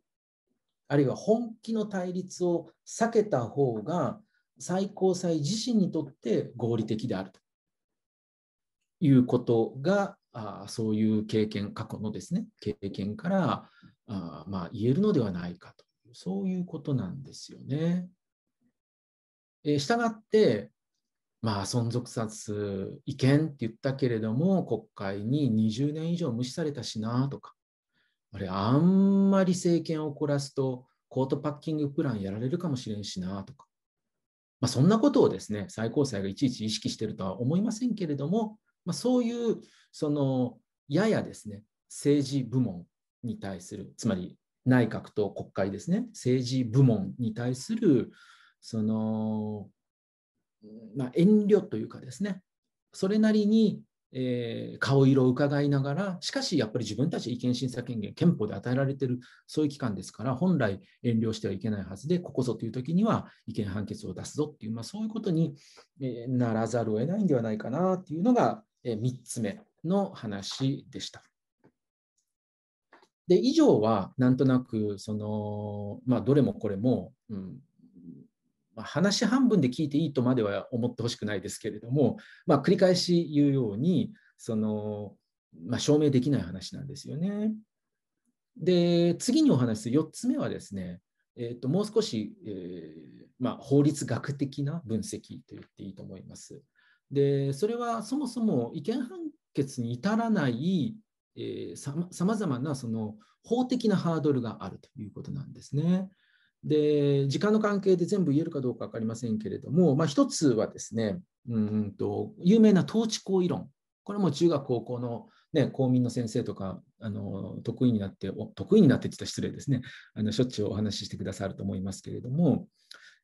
あるいは本気の対立を避けた方が最高裁自身にとって合理的であるということがあそういう経験過去のですね経験からあ、まあ、言えるのではないかとそういうことなんですよね。えー、したがって、まあ、存続殺違憲って言ったけれども国会に20年以上無視されたしなとかあれあんまり政権を凝らすとコートパッキングプランやられるかもしれんしなとか、まあ、そんなことをですね最高裁がいちいち意識してるとは思いませんけれども、まあ、そういうそのややですね政治部門に対するつまり内閣と国会ですね政治部門に対するその、まあ、遠慮というかですねそれなりに、えー、顔色をうかがいながらしかしやっぱり自分たち意見審査権限憲法で与えられているそういう機関ですから本来遠慮してはいけないはずでここぞという時には意見判決を出すぞっていう、まあ、そういうことにならざるを得ないんではないかなっていうのが3つ目の話でした。で以上はなんとなくその、まあ、どれもこれも、うんまあ、話半分で聞いていいとまでは思ってほしくないですけれども、まあ、繰り返し言うようにその、まあ、証明できない話なんですよね。で次にお話しする4つ目はですね、えー、ともう少し、えー、まあ、法律学的な分析と言っていいと思います。でそれはそもそも違憲判決に至らない、えー、さまざまなその法的なハードルがあるということなんですね。で時間の関係で全部言えるかどうか分かりませんけれども、まあ、一つはですねうんと有名な統治行為論これも中学高校の、ね、公民の先生とかあの得意になって得意になってって言ったら失礼ですねあのしょっちゅうお話ししてくださると思いますけれども、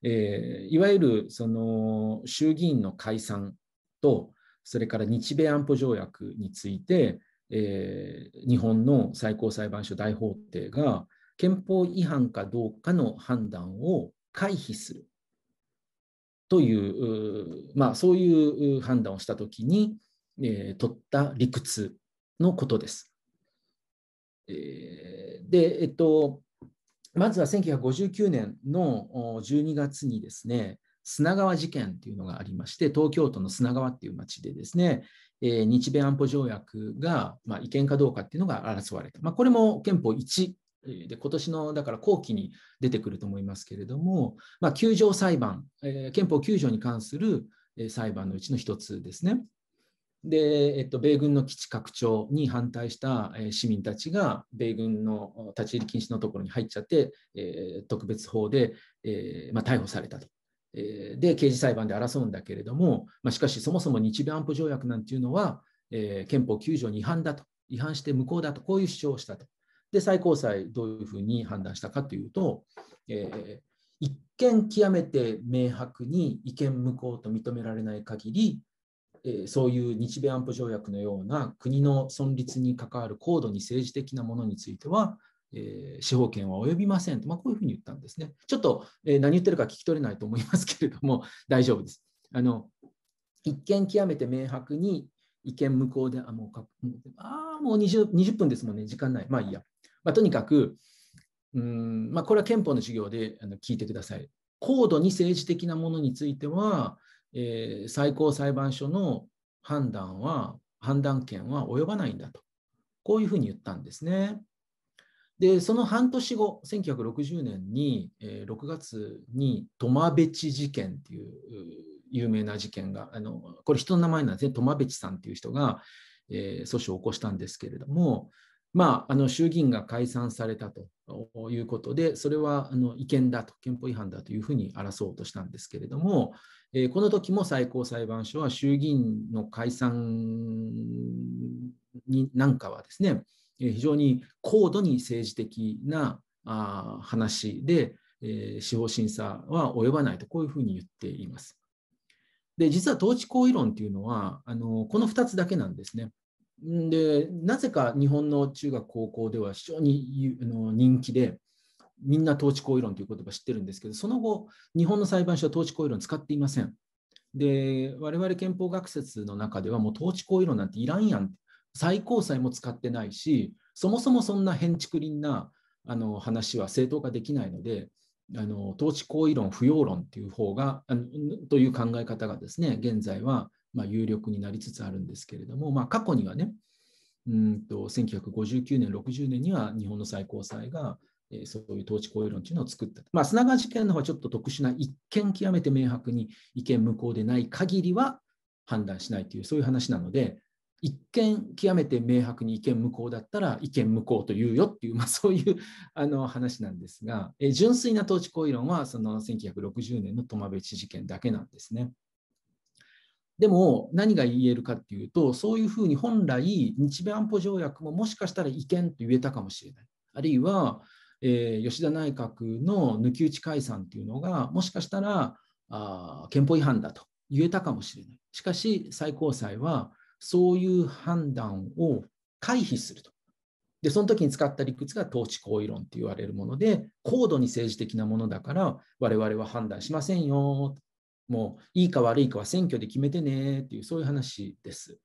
えー、いわゆるその衆議院の解散とそれから日米安保条約について、えー、日本の最高裁判所大法廷が憲法違反かどうかの判断を回避するという、まあ、そういう判断をしたときに、えー、取った理屈のことです。えで、えっと、まずは1959年の12月にですね、砂川事件というのがありまして、東京都の砂川っていう町でですね、え日米安保条約が、ま違憲かどうかっていうのが争われた。まあ、これも憲法1で今年のだから後期に出てくると思いますけれども、まあ、9条裁判、え憲法9条に関する裁判のうちの1つですね。で、えっと、米軍の基地拡張に反対した市民たちが米軍の立ち入り禁止のところに入っちゃって、え特別法で、えまあ、逮捕されたと。で刑事裁判で争うんだけれども、まあ、しかしそもそも日米安保条約なんていうのは、えー、憲法9条に違反だと、違反して無効だと、こういう主張をしたと。で、最高裁、どういうふうに判断したかというと、えー、一見極めて明白に違憲無効と認められない限り、えー、そういう日米安保条約のような国の存立に関わる高度に政治的なものについては、えー、司法権は及びませんと、まあ、こういうふうに言ったんですね。ちょっと、えー、何言ってるか聞き取れないと思いますけれども、(laughs) 大丈夫です。あの一見極めて明白に意見無効で、あ、もうかあもう 20, 20分ですもんね、時間ない。まあいいや。まあ、とにかく、うんまあ、これは憲法の授業であの聞いてください。高度に政治的なものについては、えー、最高裁判所の判断は、判断権は及ばないんだと、こういうふうに言ったんですね。で、その半年後、1960年に、えー、6月に、苫米地事件っていう有名な事件が、あのこれ人の名前なんですね、苫米地さんっていう人が、えー、訴訟を起こしたんですけれども、まあ、あの衆議院が解散されたということで、それはあの違憲だと、憲法違反だというふうに争おうとしたんですけれども、えー、この時も最高裁判所は衆議院の解散になんかはですね、非常に高度に政治的な話で、司法審査は及ばないと、こういうふうに言っています。で、実は統治行為論というのは、あのこの2つだけなんですね。で、なぜか日本の中学、高校では非常に人気で、みんな統治行為論という言葉知ってるんですけど、その後、日本の裁判所は統治行為論使っていません。で、我々憲法学説の中では、もう統治行為論なんていらんやんっ最高裁も使ってないし、そもそもそんな変竹林なあの話は正当化できないので、あの統治行為論、不要論という方があのという考え方がですね、現在はまあ有力になりつつあるんですけれども、まあ、過去にはね、うんと1959年、60年には日本の最高裁が、そういう統治行為論というのを作った。まあ、砂川事件の方はちょっと特殊な、一見極めて明白に意見無効でない限りは判断しないという、そういう話なので、一見極めて明白に意見無効だったら意見無効というよっていう、(laughs) まあ、そういうあの話なんですが、え純粋な統治行為論はその1960年の苫米知事件だけなんですね。でも何が言えるかっていうとそういうふうに本来日米安保条約ももしかしたら違憲と言えたかもしれないあるいは、えー、吉田内閣の抜き打ち解散っていうのがもしかしたらあ憲法違反だと言えたかもしれないしかし最高裁はそういう判断を回避すると。で、その時に使った理屈が統治行為論と言われるもので、高度に政治的なものだから、我々は判断しませんよ。もういいか悪いかは選挙で決めてねっていう、そういう話です。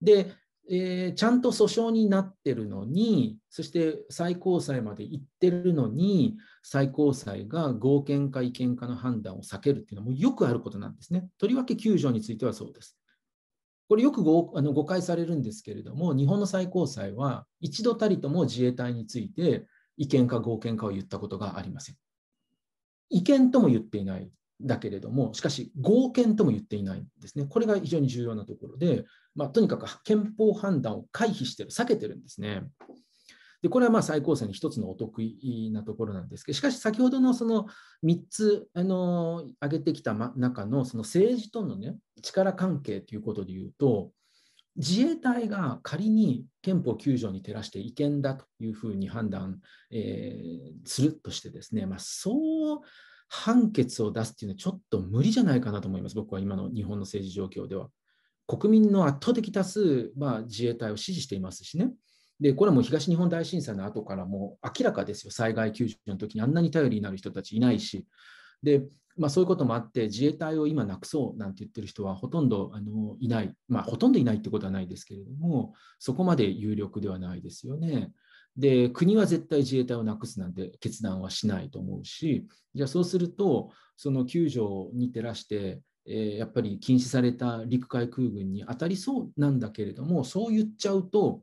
で、えー、ちゃんと訴訟になってるのに、そして最高裁まで行ってるのに、最高裁が合憲か違憲かの判断を避けるっていうのもよくあることなんですね。とりわけ9条についてはそうです。これよくごあの誤解されるんですけれども、日本の最高裁は一度たりとも自衛隊について違憲か合憲かを言ったことがありません。違憲とも言っていないだけれども、しかし合憲とも言っていないんですね。これが非常に重要なところで、まあ、とにかく憲法判断を回避してる、避けてるんですね。でこれはまあ最高裁の一つのお得意なところなんですけどしかし先ほどのその3つあの挙げてきた中のその政治との、ね、力関係ということでいうと自衛隊が仮に憲法9条に照らして違憲だというふうに判断、えー、するとしてですね、まあ、そう判決を出すっていうのはちょっと無理じゃないかなと思います、僕は今の日本の政治状況では。国民の圧倒的多数あ、自衛隊を支持していますしね。でこれはもう東日本大震災の後からもう明らかですよ、災害救助の時にあんなに頼りになる人たちいないし、でまあ、そういうこともあって、自衛隊を今なくそうなんて言ってる人はほとんどあのいない、まあ、ほとんどいないってことはないですけれども、そこまで有力ではないですよね。で国は絶対自衛隊をなくすなんて決断はしないと思うし、じゃあそうすると、その救助に照らして、えやっぱり禁止された陸海空軍に当たりそうなんだけれどもそう言っちゃうと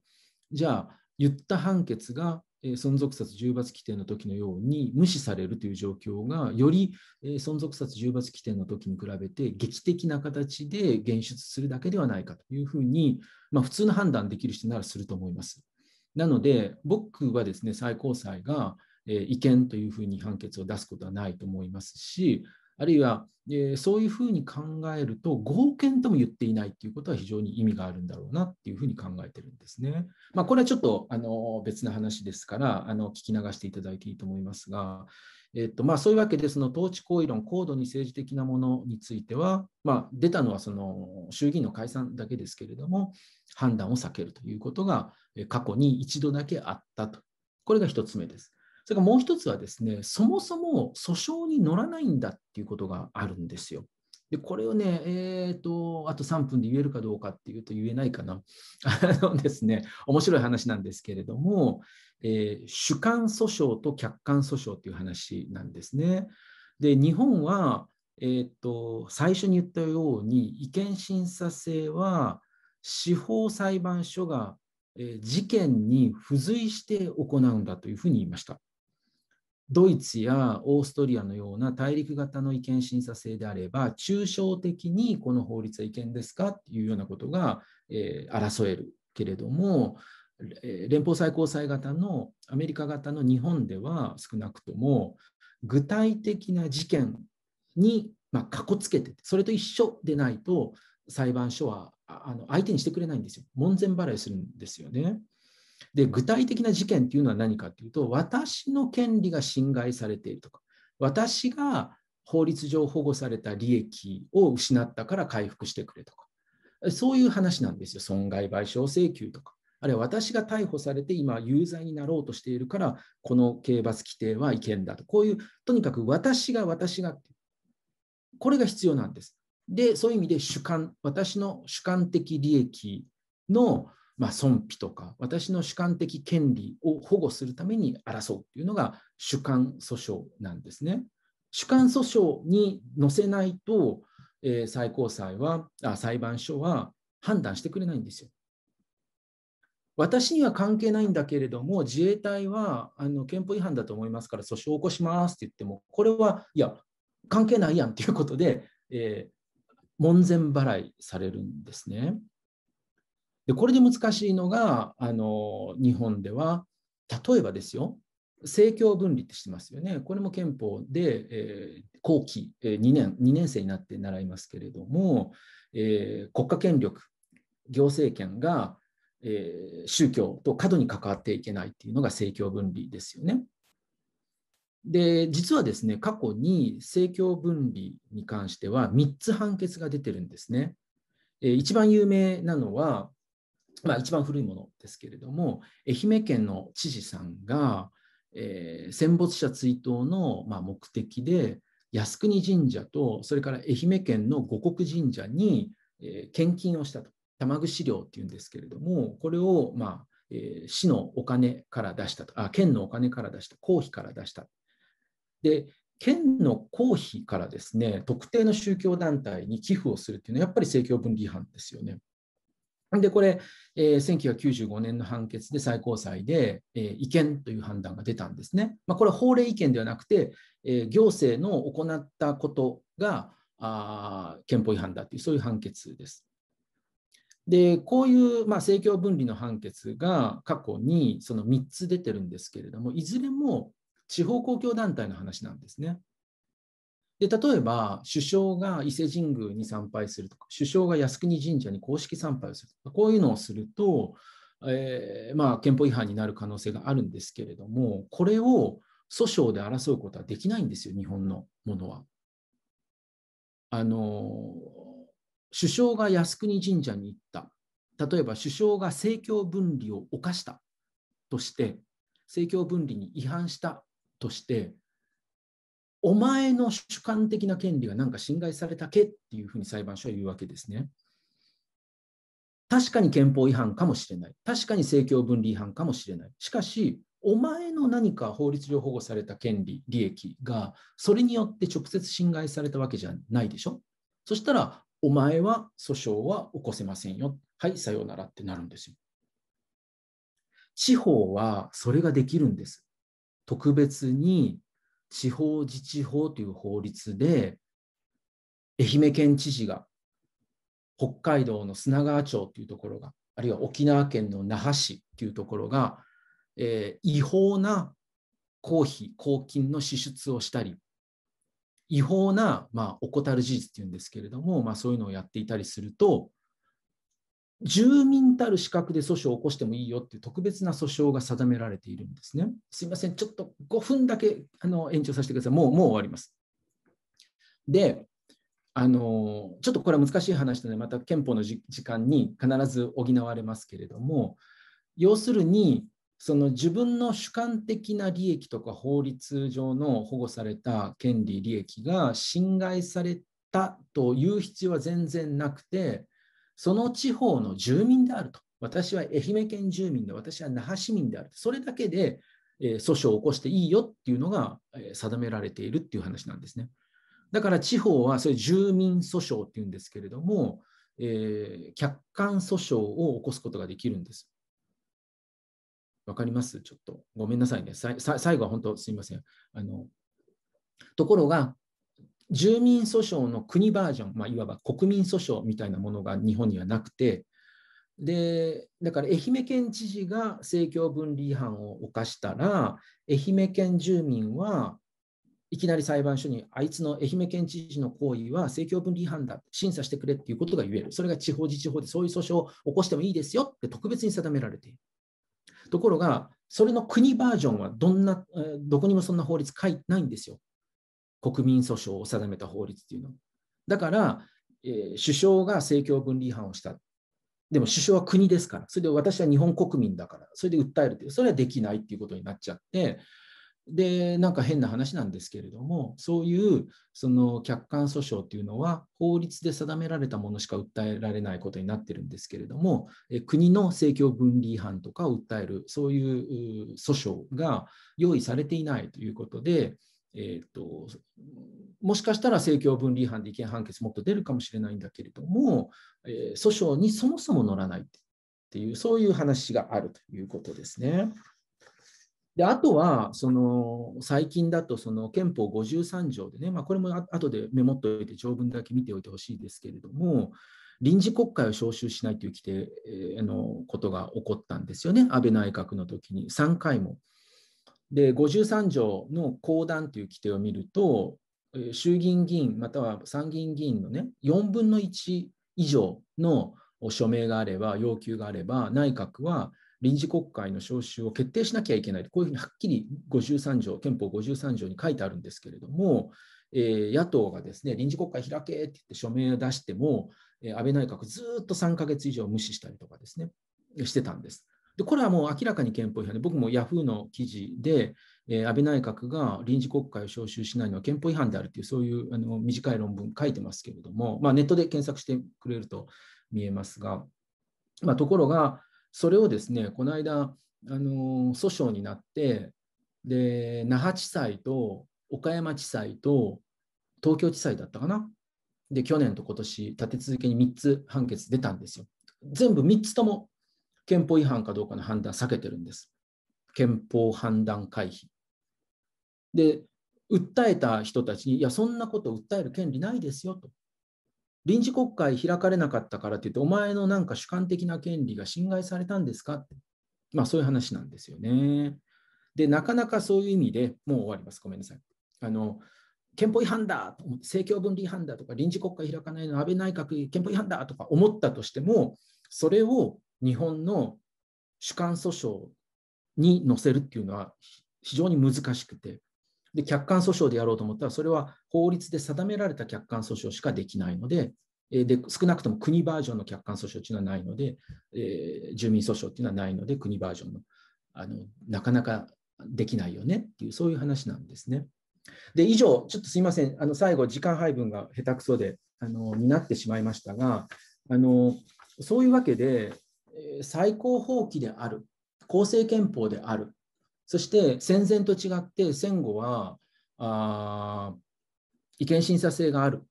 じゃあ言った判決が存続殺重罰規定の時のように無視されるという状況がより存続殺重罰規定の時に比べて劇的な形で現出するだけではないかというふうに、まあ、普通の判断できる人ならすると思います。なので僕はですね最高裁が違憲というふうに判決を出すことはないと思いますしあるいは、えー、そういうふうに考えると、合憲とも言っていないということは非常に意味があるんだろうなっていうふうに考えてるんですね。まあ、これはちょっとあの別な話ですからあの、聞き流していただいていいと思いますが、えっとまあ、そういうわけで、その統治行為論、高度に政治的なものについては、まあ、出たのはその衆議院の解散だけですけれども、判断を避けるということが過去に一度だけあったと。これが1つ目です。それからもう一つはですね、そもそも訴訟に乗らないんだっていうことがあるんですよ。でこれをね、えーと、あと3分で言えるかどうかっていうと言えないかな。(laughs) あのですね、面白い話なんですけれども、えー、主観訴訟と客観訴訟という話なんですね。で、日本は、えーと、最初に言ったように、違憲審査制は司法裁判所が事件に付随して行うんだというふうに言いました。ドイツやオーストリアのような大陸型の違憲審査制であれば、抽象的にこの法律は違憲ですかっていうようなことが、えー、争えるけれども、連邦最高裁型のアメリカ型の日本では少なくとも具体的な事件にまあ、かこつけてそれと一緒でないと裁判所はあの相手にしてくれないんですよ。門前払いするんですよね。で、具体的な事件っていうのは何かっていうと、私の権利が侵害されているとか、私が法律上保護された利益を失ったから回復してくれとか、そういう話なんですよ、損害賠償請求とか。あるいは私が逮捕されて今、有罪になろうとしているから、この刑罰規定は違憲だと。こういう、とにかく私が私が、これが必要なんです。で、そういう意味で主観、私の主観的利益のまあ、損否とか私の主観的権利を保護するために争うというのが主観訴訟なんですね。主観訴訟に載せないと、えー、最高裁はあ裁判所は判断してくれないんですよ。私には関係ないんだけれども、自衛隊はあの憲法違反だと思いますから、訴訟を起こしますって言っても、これは、いや、関係ないやんということで、えー、門前払いされるんですね。でこれで難しいのがあの日本では例えばですよ政教分離ってしてますよね。これも憲法で、えー、後期、えー、2年、2年生になって習いますけれども、えー、国家権力、行政権が、えー、宗教と過度に関わっていけないっていうのが政教分離ですよね。で、実はですね、過去に政教分離に関しては3つ判決が出てるんですね。えー、一番有名なのは、まあ、一番古いものですけれども愛媛県の知事さんが、えー、戦没者追悼の、まあ、目的で靖国神社とそれから愛媛県の五穀神社に、えー、献金をしたと玉串料っていうんですけれどもこれを、まあえー、市のお金から出したとあ県のお金から出した公費から出したで県の公費からですね特定の宗教団体に寄付をするっていうのはやっぱり政教分離違反ですよね。で、これ、えー、1995年の判決で最高裁で、えー、違憲という判断が出たんですね。まあ、これは法令違憲ではなくて、えー、行政の行ったことがあ憲法違反だという、そういう判決です。で、こういう、まあ、政教分離の判決が過去にその3つ出てるんですけれども、いずれも地方公共団体の話なんですね。で例えば、首相が伊勢神宮に参拝するとか、首相が靖国神社に公式参拝をするとか、こういうのをすると、えー、まあ、憲法違反になる可能性があるんですけれども、これを訴訟で争うことはできないんですよ、日本のものは。あの首相が靖国神社に行った、例えば首相が政教分離を犯したとして、政教分離に違反したとして、お前の主観的な権利がなんか侵害されたけっていうふうに裁判所は言うわけですね。確かに憲法違反かもしれない。確かに政教分離違反かもしれない。しかし、お前の何か法律上保護された権利、利益が、それによって直接侵害されたわけじゃないでしょ。そしたら、お前は訴訟は起こせませんよ。はい、さようならってなるんですよ。地方はそれができるんです。特別に地方自治法という法律で、愛媛県知事が北海道の砂川町というところが、あるいは沖縄県の那覇市というところが、えー、違法な公費、公金の支出をしたり、違法な、まあ、怠る事実っていうんですけれども、まあ、そういうのをやっていたりすると、住民たる資格で訴訟を起こしてもいいよっていう特別な訴訟が定められているんですね。すいません、ちょっと5分だけあの延長させてください。もうもう終わります。で、あのちょっとこれは難しい話なので、また憲法の時間に必ず補われますけれども、要するに、その自分の主観的な利益とか法律上の保護された権利、利益が侵害されたという必要は全然なくて、その地方の住民であると。私は愛媛県住民で、私は那覇市民である。それだけで、え訴訟を起こしていいよっていうのが、え定められているっていう話なんですね。だから地方はそれ住民訴訟っていうんですけれども、えー、客観訴訟を起こすことができるんです。わかりますちょっとごめんなさいね。最後は本当すみません。あのところが、住民訴訟の国バージョン、まあ、いわば国民訴訟みたいなものが日本にはなくて、でだから愛媛県知事が政教分離違反を犯したら、愛媛県住民はいきなり裁判所にあいつの愛媛県知事の行為は政教分離違反だ、審査してくれっていうことが言える、それが地方自治法でそういう訴訟を起こしてもいいですよって特別に定められている。ところが、それの国バージョンはどんな、どこにもそんな法律書いてないんですよ。国民訴訟を定めた法律っていうの。だから、えー、首相が政教分離違反をした。でも首相は国ですから、それで私は日本国民だから、それで訴えるという、それはできないっていうことになっちゃって、で、なんか変な話なんですけれども、そういうその客観訴訟っていうのは、法律で定められたものしか訴えられないことになってるんですけれども、国の政教分離違反とかを訴える、そういう訴訟が用意されていないということで、えーと、もしかしたら政教分離違反で違憲判決もっと出るかもしれないんだけれども、えー、訴訟にそもそも乗らないっていう、そういう話があるということですね。であとはその最近だとその憲法53条でね、まあ、これも後でメモっておいて条文だけ見ておいてほしいですけれども臨時国会を召集しないという規定のことが起こったんですよね安倍内閣の時に3回も。で53条の公団という規定を見ると、衆議院議員または参議院議員のね、4分の1以上の署名があれば、要求があれば、内閣は臨時国会の召集を決定しなきゃいけない、こういうふうにはっきり53条、憲法53条に書いてあるんですけれども、えー、野党がですね臨時国会開けって言って署名を出しても、安倍内閣ずっと3か月以上無視したりとかですねしてたんです。でこれはもう明らかに憲法違反で、僕もヤフーの記事で、えー、安倍内閣が臨時国会を召集しないのは憲法違反であるという、そういうあの短い論文書いてますけれども、まあ、ネットで検索してくれると見えますが、まあ、ところが、それをですね、この間、あの訴訟になって、で那覇地裁と岡山地裁と東京地裁だったかな。で、去年と今年、立て続けに3つ判決出たんですよ。全部3つとも憲法違反かどうかの判断避けてるんです。憲法判断回避。で、訴えた人たちに、いや、そんなこと訴える権利ないですよと。臨時国会開かれなかったからって言って、お前のなんか主観的な権利が侵害されたんですかって、まあ、そういう話なんですよね。で、なかなかそういう意味でもう終わります。ごめんなさい。あの憲法違反だと政教分離違反だとか、臨時国会開かないの安倍内閣憲法違反だとか思ったとしても、それを日本の主観訴訟に載せるっていうのは非常に難しくて、で客観訴訟でやろうと思ったら、それは法律で定められた客観訴訟しかできないので、で少なくとも国バージョンの客観訴訟っていうのはないので、えー、住民訴訟っていうのはないので、国バージョンのあのなかなかできないよねっていう、そういう話なんですね。で以上、ちょっとすみません、あの最後、時間配分が下手くそであのになってしまいましたが、あのそういうわけで、最高法規である、公正憲法である、そして戦前と違って戦後はあ違憲審査制がある。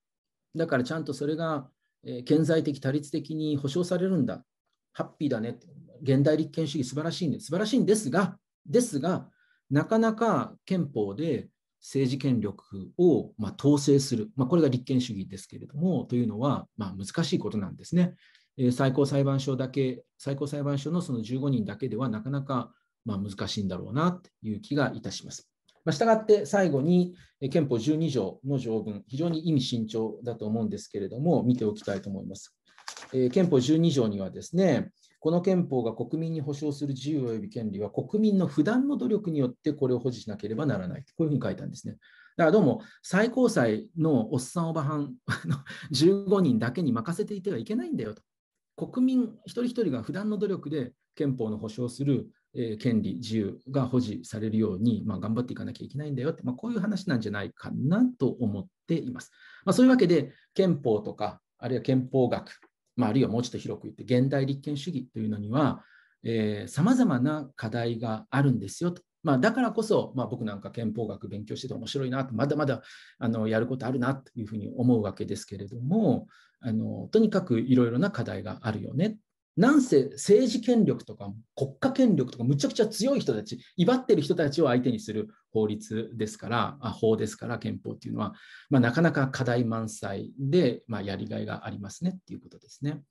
だからちゃんとそれが、え顕在的、多律的に保障されるんだ。ハッピーだね。現代立憲主義素晴らしいす、素晴らしいんですが、ですが、なかなか憲法で政治権力を、ま統制する、まあ、これが立憲主義ですけれども、というのは、まあ、難しいことなんですね。最高裁判所だけ、最高裁判所のその15人だけではなかなかまあ難しいんだろうなという気がいたします。まあ、したがって最後に憲法12条の条文、非常に意味慎重だと思うんですけれども、見ておきたいと思います。えー、憲法12条にはですね、この憲法が国民に保障する自由及び権利は国民の不断の努力によってこれを保持しなければならない。こういうふうに書いたんですね。だからどうも最高裁のおっさんおばはん15人だけに任せていてはいけないんだよと。国民一人一人が普段の努力で憲法の保障する、え権利、自由が保持されるように、まあ、頑張っていかなきゃいけないんだよって、まあ、こういう話なんじゃないかなと思っています。まあ、そういうわけで、憲法とか、あるいは憲法学、まあ、あるいはもうちょっと広く言って、現代立憲主義というのには、さまざまな課題があるんですよと。まあ、だからこそ、まあ、僕なんか憲法学勉強してて面白いなと、まだまだあのやることあるなというふうに思うわけですけれども、あのとにかくいろいろな課題があるよね。なんせ政治権力とか国家権力とかむちゃくちゃ強い人たち、威張ってる人たちを相手にする法律ですから、あ法ですから憲法っていうのは、まあ、なかなか課題満載で、まあ、やりがいがありますねっていうことですね。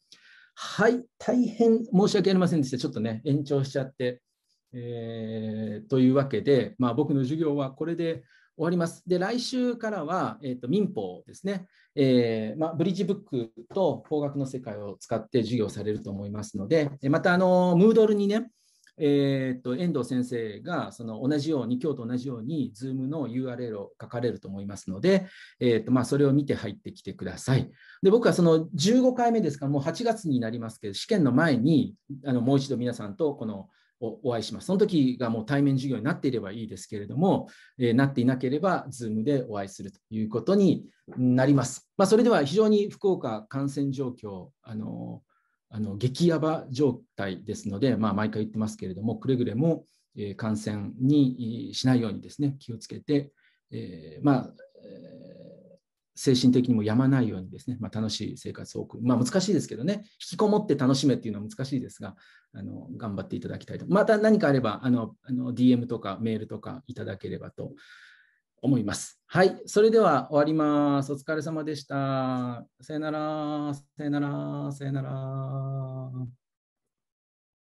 はい、大変申し訳ありませんでした。ちょっとね、延長しちゃって。えー、というわけで、まあ、僕の授業はこれで終わります。で、来週からは、えーと、民法ですね、えー、まあ、ブリッジブックと法学の世界を使って授業されると思いますので、また、あのムードルにね、えーと、遠藤先生がその同じように、今日と同じように、Zoom の URL を書かれると思いますので、えーとまあ、それを見て入ってきてください。で僕はその15回目ですから、もう8月になりますけど、試験の前にあのもう一度皆さんとこのお会いします。その時がもう対面授業になっていればいいですけれども、えー、なっていなければ、Zoom でお会いするということになります。まあ、それでは非常に福岡感染状況、あのあの激ヤバ状態ですので、まあ、毎回言ってますけれども、くれぐれも、え感染にしないようにですね、気をつけて、えー、まあ、精神的にもやまないようにですね、まあ、楽しい生活を送る。まあ、難しいですけどね、引きこもって楽しめっていうのは難しいですが、あの頑張っていただきたいと。また何かあれば、あのあの DM とかメールとかいただければと思います。はい、それでは終わります。お疲れ様でした。さよなら、さよなら、さよなら。